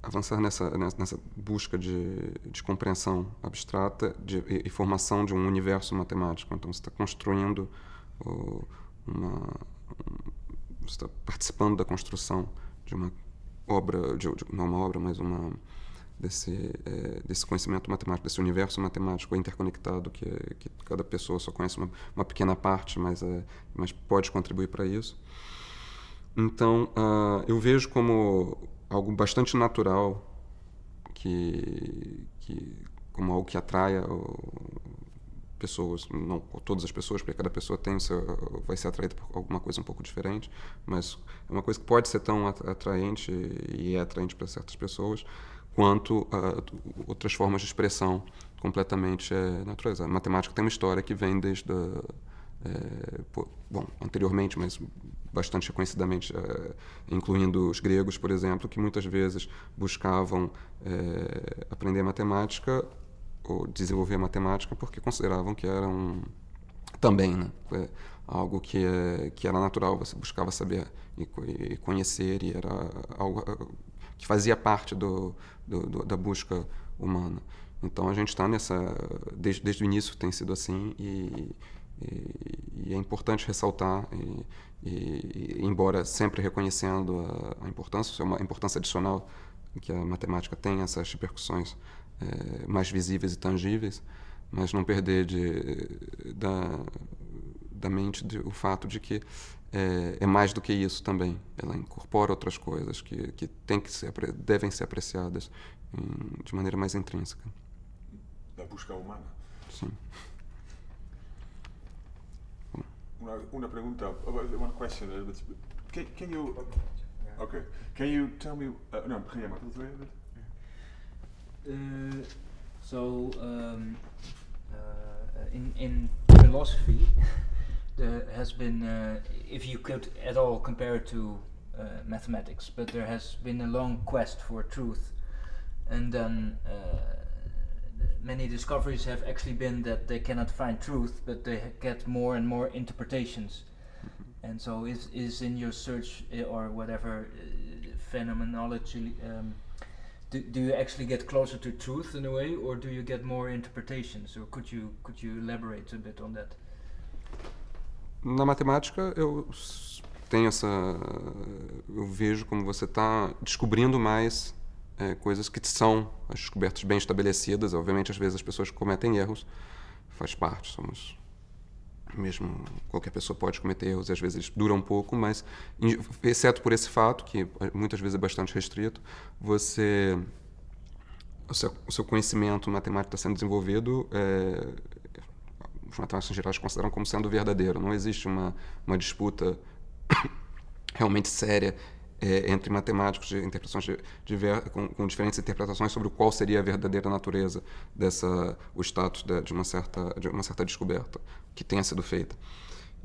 avançar nessa, nessa busca de, de compreensão abstrata de, e, formação de um universo matemático. Então, você está construindo uma. Um, você está participando da construção de uma obra, de, de, não uma obra, mas uma. Desse, é, desse conhecimento matemático, desse universo matemático interconectado, que, que cada pessoa só conhece uma, uma pequena parte, mas, é, mas pode contribuir para isso. Então, uh, eu vejo como algo bastante natural que, que como algo que atraia pessoas, não todas as pessoas, porque cada pessoa tem seu, vai ser atraída por alguma coisa um pouco diferente, mas é uma coisa que pode ser tão atraente e é atraente para certas pessoas quanto ah, outras formas de expressão completamente é, naturais. A matemática tem uma história que vem desde a, eh, é, bom anteriormente, mas bastante reconhecidamente, eh, incluindo os gregos, por exemplo, que muitas vezes buscavam eh, aprender matemática ou desenvolver matemática porque consideravam que era um também né? É algo que, eh, que era natural, você buscava saber e, e conhecer, e era algo que fazia parte do, do, da busca humana. Então a gente está nessa. Desde, desde o início tem sido assim, e, e, e é importante ressaltar e, embora sempre reconhecendo a, a importância, é uma importância adicional que a matemática tem, essas repercussões é, mais visíveis e tangíveis, mas não perder de, da, da mente de, o fato de que é, é, mais do que isso também. Ela incorpora outras coisas que, que, tem que ser, devem ser apreciadas em, de maneira mais intrínseca. Da busca humana? Sim. una, una pregunta, one question. Can, can you, uh, okay, can you tell me, uh, no, begin jij maar, dat wil je So, um, uh, in, in philosophy, <laughs> there has been, uh, if you could at all compare it to uh, mathematics, but there has been a long quest for truth, and then uh, many discoveries have actually been that they cannot find truth, but they get more and more interpretations. Mm-hmm. And so, is is in your search eh, or whatever uh, phenomenology? Um, do, do you actually get closer to truth in a way, or do you get more interpretations? Or could you could you elaborate a bit on that? Na matemática, eu tenho essa, eu vejo como você está descobrindo mais é, coisas que são as descobertas bem estabelecidas. Obviamente, às vezes as pessoas cometem erros, faz parte, somos mesmo qualquer pessoa pode cometer erros, às vezes duram um pouco, mas exceto por esse fato que é, muitas vezes é bastante restrito, você o seu, o seu conhecimento matemático está sendo desenvolvido é, os matemáticos em geral consideram como sendo verdadeiro. Não existe uma, uma disputa <coughs> realmente séria é, entre matemáticos de interpretações de, de, com, com, diferentes interpretações sobre qual seria a verdadeira natureza dessa o status de, de uma certa de uma certa descoberta que tenha sido feita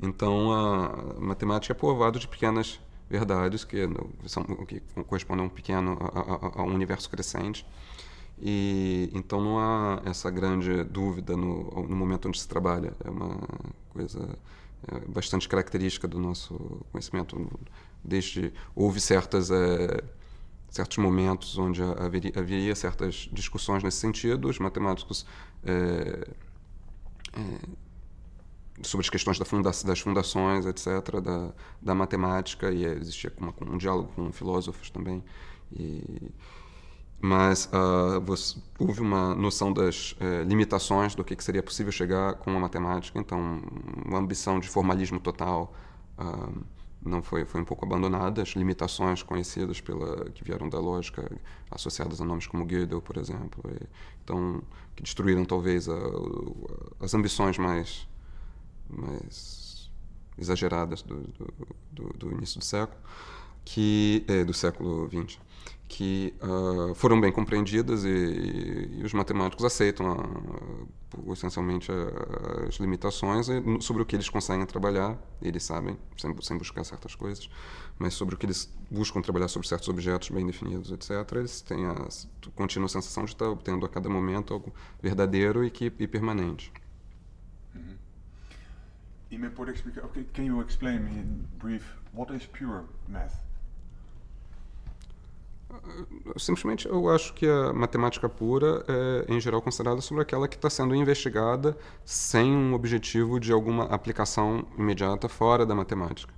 então a matemática é povoada de pequenas verdades que são que correspondem a um pequeno a, a, a um universo crescente e então não há essa grande dúvida no, no momento onde se trabalha é uma coisa é, bastante característica do nosso conhecimento desde houve certas é, certos momentos onde haveria, haveria, certas discussões nesse sentido. Os matemáticos é, sobre as questões da funda das fundações, etc., da, da matemática, e existia uma, um diálogo com filósofos também. E, mas uh, ah, você, houve uma noção das limitações do que, que, seria possível chegar com a matemática, então uma ambição de formalismo total. Uh, não foi foi um pouco abandonada as limitações conhecidas pela que vieram da lógica associadas a nomes como Gödel por exemplo e, então que destruíram talvez a, a, as ambições mais mais exageradas do, do, do, do início do século que é, do século XX que uh, foram bem compreendidas e, e os matemáticos aceitam a, ah, a, essencialmente a, ah, as limitações e, sobre o que eles conseguem trabalhar, eles sabem, sem, sem, buscar certas coisas, mas sobre o que eles buscam trabalhar sobre certos objetos bem definidos, etc., eles têm a contínua sensação de estar obtendo a cada momento algo verdadeiro e, que, e permanente. Mm -hmm. You may put, okay, can you explain in brief what is pure math? Simplesmente eu acho que a matemática pura é, em geral, considerada sobre aquela que está sendo investigada sem um objetivo de alguma aplicação imediata fora da matemática.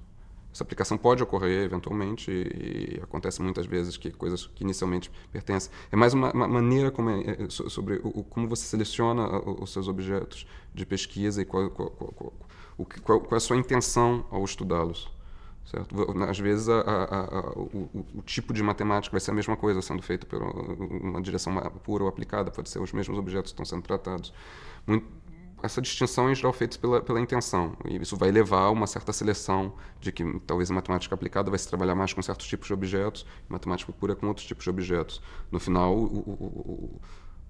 Essa aplicação pode ocorrer eventualmente e, e acontece muitas vezes que coisas que inicialmente pertencem. É mais uma, uma maneira como é, é, sobre o, como você seleciona os seus objetos de pesquisa e qual, qual, qual, qual é a sua intenção ao estudá-los. Certo? Às vezes a, a, a, o, o, tipo de matemática vai ser a mesma coisa sendo feito por uma direção pura ou aplicada, pode ser os mesmos objetos que estão sendo tratados. Muito, essa distinção é em geral é feita pela, pela intenção, e isso vai levar a uma certa seleção de que talvez a matemática aplicada vai se trabalhar mais com certos tipos de objetos, e matemática pura com outros tipos de objetos. No final, o, o,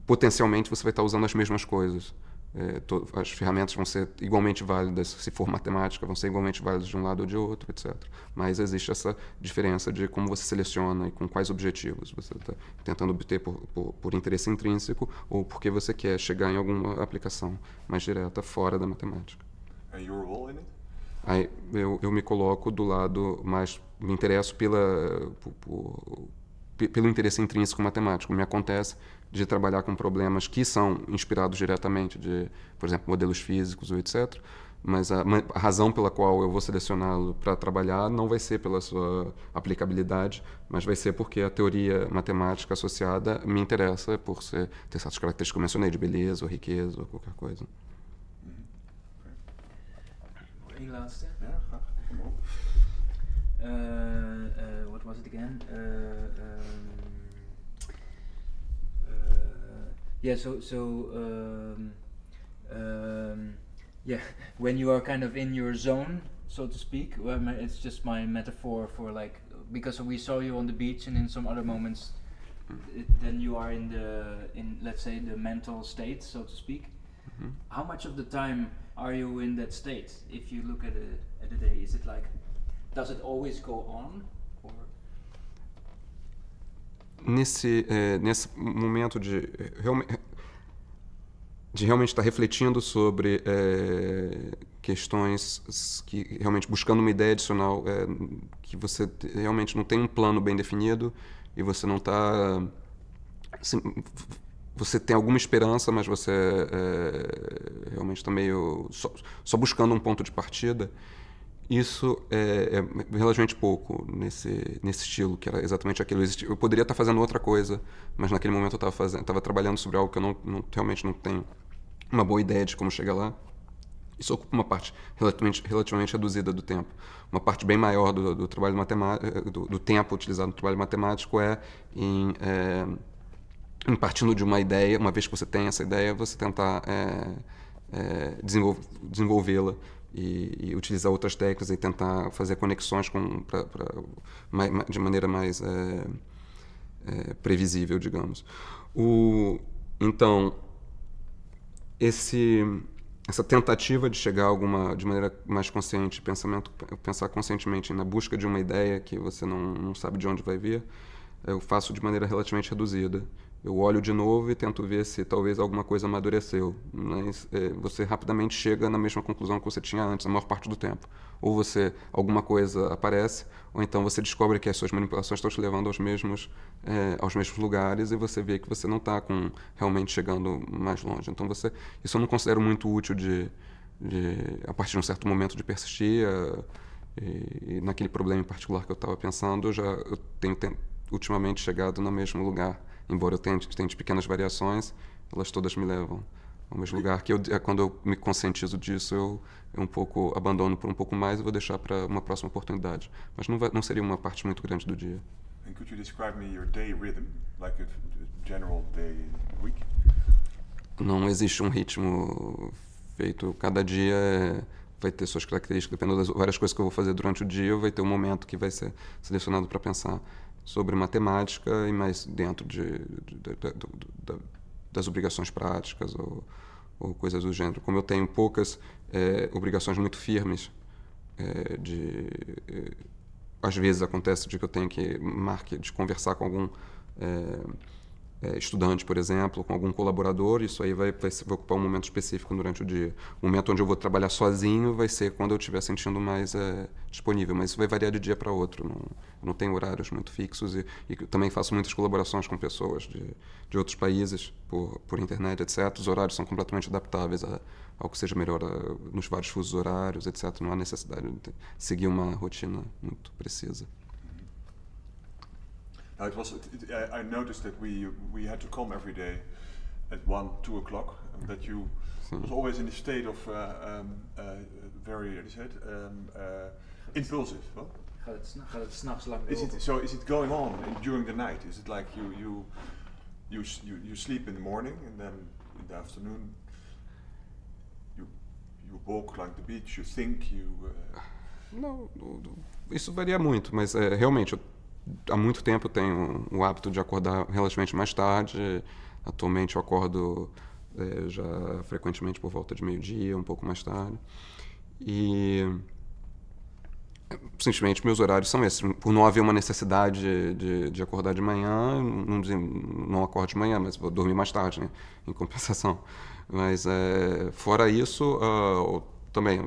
potencialmente você vai estar usando as mesmas coisas. É, as ferramentas vão ser igualmente válidas, se for matemática, vão ser igualmente válidas de um lado ou de outro, etc. Mas existe essa diferença de como você seleciona e com quais objetivos você está tentando obter por, por, por, interesse intrínseco ou porque você quer chegar em alguma aplicação mais direta fora da matemática. Aí eu, eu me coloco do lado mais. me interesso pela, por, pelo interesse intrínseco matemático. Me acontece de trabalhar com problemas que são inspirados diretamente de, por exemplo, modelos físicos ou etc. Mas a, a razão pela qual eu vou selecioná-lo para trabalhar não vai ser pela sua aplicabilidade, mas vai ser porque a teoria matemática associada me interessa por ser, ter certas características que eu mencionei, de beleza ou riqueza ou qualquer coisa. Uhum. Uh, uh, what was it again? Uh, um yeah so so um, um, yeah <laughs> when you are kind of in your zone so to speak it's just my metaphor for like because we saw you on the beach and in some other moments it, then you are in the in let's say the mental state so to speak mm-hmm. how much of the time are you in that state if you look at a, at a day is it like does it always go on nesse, é, nesse momento de, realmente, de realmente estar tá refletindo sobre é, questões que realmente buscando uma ideia adicional é, que você realmente não tem um plano bem definido e você não está assim, você tem alguma esperança mas você é, realmente está meio só, só buscando um ponto de partida isso é, é, relativamente pouco nesse, nesse estilo, que era exatamente aquilo. Eu poderia estar fazendo outra coisa, mas naquele momento eu estava, trabalhando sobre algo que eu não, não, realmente não tenho uma boa ideia de como chegar lá. Isso ocupa uma parte relativamente, relativamente reduzida do tempo. Uma parte bem maior do, do trabalho matemático, do, do, tempo utilizado no trabalho matemático é em, é em, partindo de uma ideia, uma vez que você tem essa ideia, você tentar é, é, desenvolvê-la e, e utilizar outras técnicas e tentar fazer conexões com, pra, pra, de maneira mais é, é, previsível, digamos. O, então, esse, essa tentativa de chegar alguma de maneira mais consciente, pensamento, pensar conscientemente na busca de uma ideia que você não, não sabe de onde vai vir, eu faço de maneira relativamente reduzida eu olho de novo e tento ver se talvez alguma coisa amadureceu. Mas é, você rapidamente chega na mesma conclusão que você tinha antes, a maior parte do tempo. Ou você alguma coisa aparece, ou então você descobre que as suas manipulações estão te levando aos mesmos, é, aos mesmos lugares e você vê que você não está com realmente chegando mais longe. Então você, isso eu não considero muito útil de, de a partir de um certo momento de persistir. É, e, e naquele problema em particular que eu estava pensando, eu já eu tenho, tenho ultimamente chegado no mesmo lugar embora eu tenha, pequenas variações, elas todas me levam ao mesmo lugar. Que eu, é quando eu me conscientizo disso, eu, eu um pouco abandono por um pouco mais e vou deixar para uma próxima oportunidade. Mas não, vai, não seria uma parte muito grande do dia. general Não existe um ritmo feito. Cada dia é, vai ter suas características, dependendo das várias coisas que eu vou fazer durante o dia, vai ter um momento que vai ser selecionado para pensar sobre matemática e mais dentro de, de, de, das obrigações práticas ou, ou, coisas do gênero. Como eu tenho poucas é, obrigações muito firmes, é, de é, às vezes acontece de que eu tenho que marcar de conversar com algum é, é, estudante, por exemplo, com algum colaborador, isso aí vai, vai, vai, ocupar um momento específico durante o dia. O momento onde eu vou trabalhar sozinho vai ser quando eu estiver sentindo mais é, disponível, mas isso vai variar de dia para outro, não, não tem horários muito fixos e, e, também faço muitas colaborações com pessoas de, de outros países por, por internet, etc. Os horários são completamente adaptáveis a, ao que seja melhor a, eh, nos vários fusos horários, etc. Não há necessidade de seguir uma rotina muito precisa. Uh, it was. It, I, I, noticed that we we had to come every day at one, two o'clock, and that you hmm. was always in a state of uh, um, uh, very, as I said, it, um, uh, impulsive. Well, is it, So is it going on in, during the night? Is it like you you you you, you sleep in the morning and then in the afternoon you you walk like the beach, you think, you. Uh, Não, isso varia muito, mas é, eh, realmente eu há muito tempo tenho o hábito de acordar relativamente mais tarde. Atualmente eu acordo é, já frequentemente por volta de meio-dia, um pouco mais tarde. E simplesmente meus horários são esses. Por não haver uma necessidade de, de acordar de manhã, não, não acordo de manhã, mas vou dormir mais tarde, né? em compensação. Mas é, fora isso, uh, também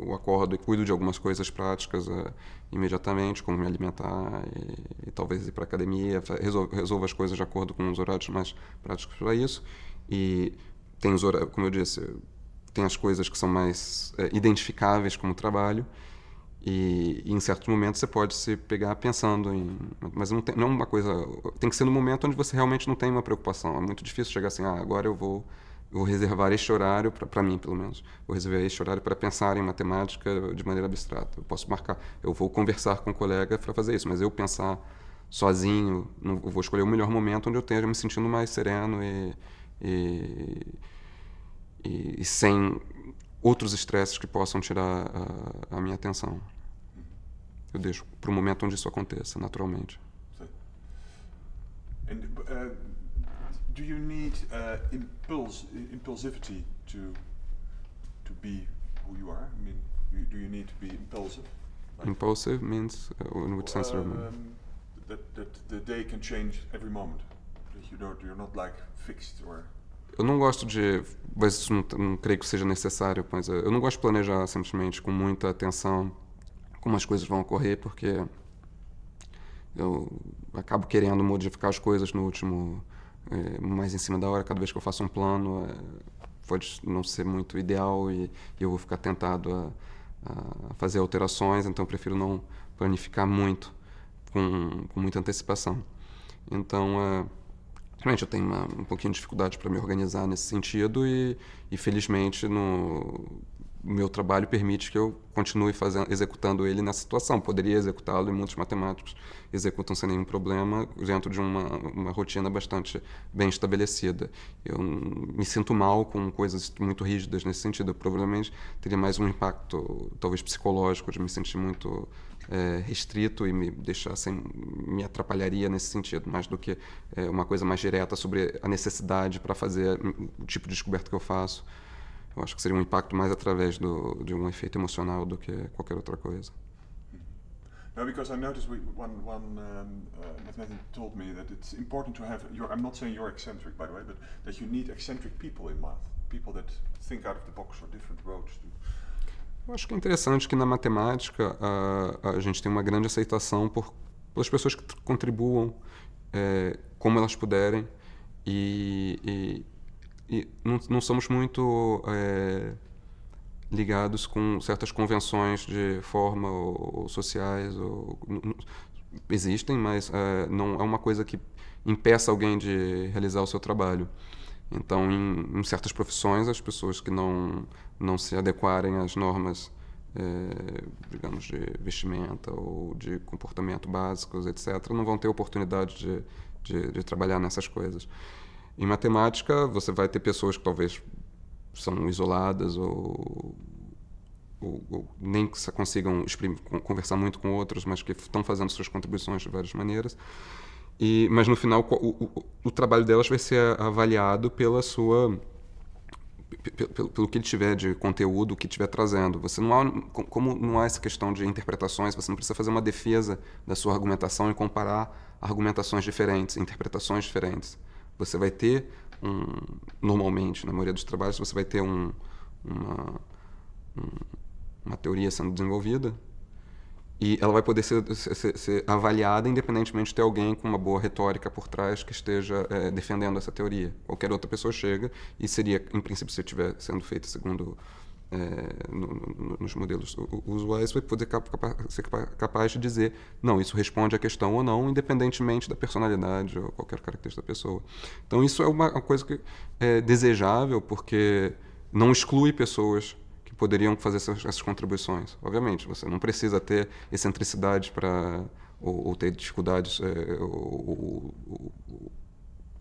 eu acordo e cuido de algumas coisas práticas. Uh, imediatamente, como me alimentar e, e talvez ir para academia, resolvo, as coisas de acordo com os horários mais práticos para isso. E tem os horários, como eu disse, tem as coisas que são mais é, identificáveis como trabalho. E, e, em certo momento você pode se pegar pensando em. Mas não, tem, não é uma coisa. Tem que ser no momento onde você realmente não tem uma preocupação. É muito difícil chegar assim, ah, agora eu vou vou reservar este horário, para mim pelo menos, vou reservar este horário para pensar em matemática de maneira abstrata. Eu posso marcar, eu vou conversar com um colega para fazer isso, mas eu pensar sozinho, não, eu vou escolher o melhor momento onde eu esteja me sentindo mais sereno e, e, e, e sem outros estresses que possam tirar a, a minha atenção. Eu deixo para o momento onde isso aconteça, naturalmente. And, uh, do you need uh, impulse impulsivity to to be who you are? I mean, do you need to be impulsive? Like impulsive means uh, in which sense? Um, that, that the day can change every moment. That you don't, you're not like fixed or eu não gosto de. Mas não, não, creio que seja necessário, pois uh, eu não gosto de planejar simplesmente com muita atenção como as coisas vão ocorrer, porque eu acabo querendo modificar as coisas no último é, mais em cima da hora, cada vez que eu faço um plano, é, pode não ser muito ideal e, e eu vou ficar tentado a, a, fazer alterações, então eu prefiro não planificar muito, com, com muita antecipação. Então, é, realmente eu tenho uma, um pouquinho de dificuldade para me organizar nesse sentido e, e felizmente no meu trabalho permite que eu continue fazendo, executando ele na situação. Poderia executá-lo e muitos matemáticos executam sem nenhum problema dentro de uma, uma rotina bastante bem estabelecida. Eu me sinto mal com coisas muito rígidas nesse sentido. provavelmente teria mais um impacto, talvez psicológico, de me sentir muito é, restrito e me deixar sem, me atrapalharia nesse sentido, mais do que é, uma coisa mais direta sobre a necessidade para fazer o tipo de descoberta que eu faço. Eu acho que seria um impacto mais através do, de um efeito emocional do que qualquer outra coisa. No, because I noticed we, one, one um, uh, mathematician told me that it's important to have, your, I'm not saying you're eccentric by the way, but that you need eccentric people in math, people that think out of the box or different roads to... Eu acho que é interessante que na matemática uh, a gente tem uma grande aceitação por, pelas pessoas que contribuam é, como elas puderem e, e não, não somos muito é, ligados com certas convenções de forma ou, ou sociais. Ou, não, existem, mas é, não é uma coisa que impeça alguém de realizar o seu trabalho. Então, em, em certas profissões, as pessoas que não, não se adequarem às normas é, digamos, de vestimenta ou de comportamento básicos, etc., não vão ter oportunidade de, de, de trabalhar nessas coisas. Em matemática, você vai ter pessoas que talvez são isoladas ou, ou, ou nem que consigam conversar muito com outros, mas que estão fazendo suas contribuições de várias maneiras. E, mas no final, o, o, o trabalho delas vai ser avaliado pela sua pelo, pelo, que ele tiver de conteúdo, o que estiver trazendo. Você não há, como não há essa questão de interpretações, você não precisa fazer uma defesa da sua argumentação e comparar argumentações diferentes, interpretações diferentes. Você vai ter um, normalmente, na maioria dos trabalhos, você vai ter um, uma, uma teoria sendo desenvolvida e ela vai poder ser, ser, ser, avaliada independentemente de ter alguém com uma boa retórica por trás que esteja é, defendendo essa teoria. Qualquer outra pessoa chega e seria, em princípio, se estiver sendo feita segundo é, no, no, nos modelos usuais, vai poder ser capaz de dizer, não, isso responde à questão ou não, independentemente da personalidade ou qualquer característica da pessoa. Então, isso é uma, uma coisa que é desejável, porque não exclui pessoas que poderiam fazer essas, essas contribuições. Obviamente, você não precisa ter excentricidade para. Ou, ou, ter dificuldades, é, ou, ou, ou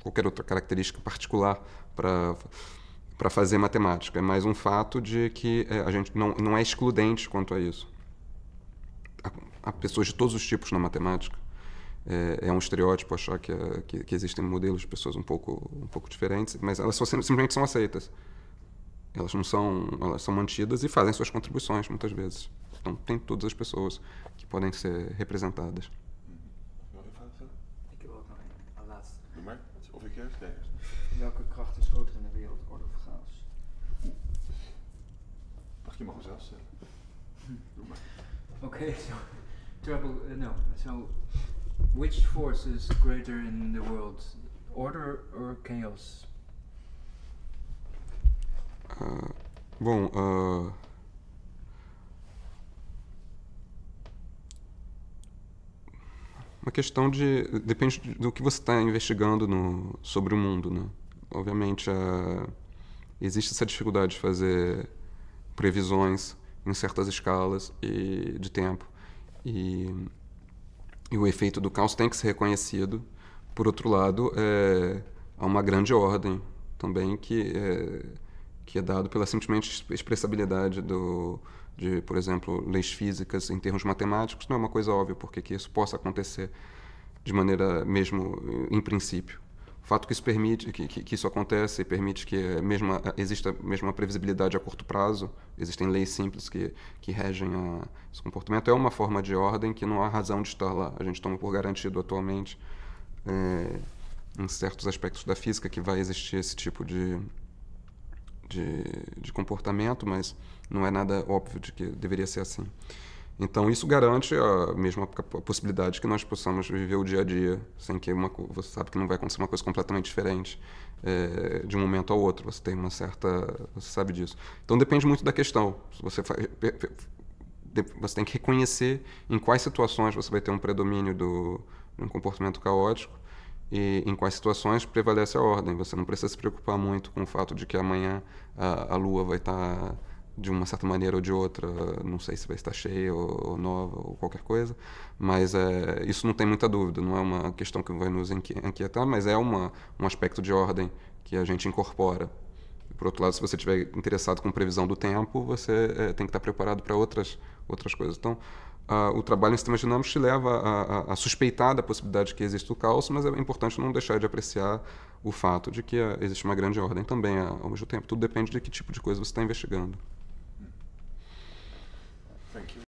qualquer outra característica particular para para fazer matemática. É mais um fato de que é, a gente não, não é excludente quanto a isso. Há pessoas de todos os tipos na matemática. É, é um estereótipo achar que, é, que, que, existem modelos de pessoas um pouco, um pouco diferentes, mas elas só, simplesmente são aceitas. Elas não são, elas são mantidas e fazem suas contribuições muitas vezes. Então tem todas as pessoas que podem ser representadas. Welke kracht Je mag zelf stellen. Doe maar. Okay, so trouble. Uh, no, so which force is greater in the world, order or chaos? Uh, bom, uh, uma questão de depende do que você está investigando no, sobre o mundo, né? Obviamente, uh, existe essa dificuldade de fazer previsões em certas escalas e, de tempo. E, e, o efeito do caos tem que ser reconhecido. Por outro lado, é, há uma grande ordem também que é, que é dado pela simplesmente expressabilidade do, de, por exemplo, leis físicas em termos matemáticos. Não é uma coisa óbvia porque que isso possa acontecer de maneira mesmo em princípio fato que isso permite que, que, que isso acontece e permite que eh, mesma exista mesmo uma previsibilidade a curto prazo existem leis simples que que regem a, esse comportamento é uma forma de ordem que não há razão de estar lá a gente toma por garantido atualmente é, em certos aspectos da física que vai existir esse tipo de, de de, comportamento mas não é nada óbvio de que deveria ser assim então isso garante a mesma possibilidade que nós possamos viver o dia a dia, sem que uma, você sabe que não vai acontecer uma coisa completamente diferente é, de um momento ao outro. Você tem uma certa, você sabe disso. Então depende muito da questão. Você você tem que reconhecer em quais situações você vai ter um predomínio do de um comportamento caótico e em quais situações prevalece a ordem. Você não precisa se preocupar muito com o fato de que amanhã a, a lua vai estar tá de uma certa maneira ou de outra, não sei se vai estar cheia ou, ou nova ou qualquer coisa, mas é, isso não tem muita dúvida, não é uma questão que vai nos inquietar, mas é uma, um aspecto de ordem que a gente incorpora. Por outro lado, se você estiver interessado com previsão do tempo, você é, tem que estar preparado para outras, outras coisas. Então, o trabalho em sistemas dinâmicos te leva a, a, a suspeitar da possibilidade que existe o caos, mas é importante não deixar de apreciar o fato de que eh, existe uma grande ordem também ao mesmo tempo. Tudo depende de que tipo de coisa você está investigando. Thank you.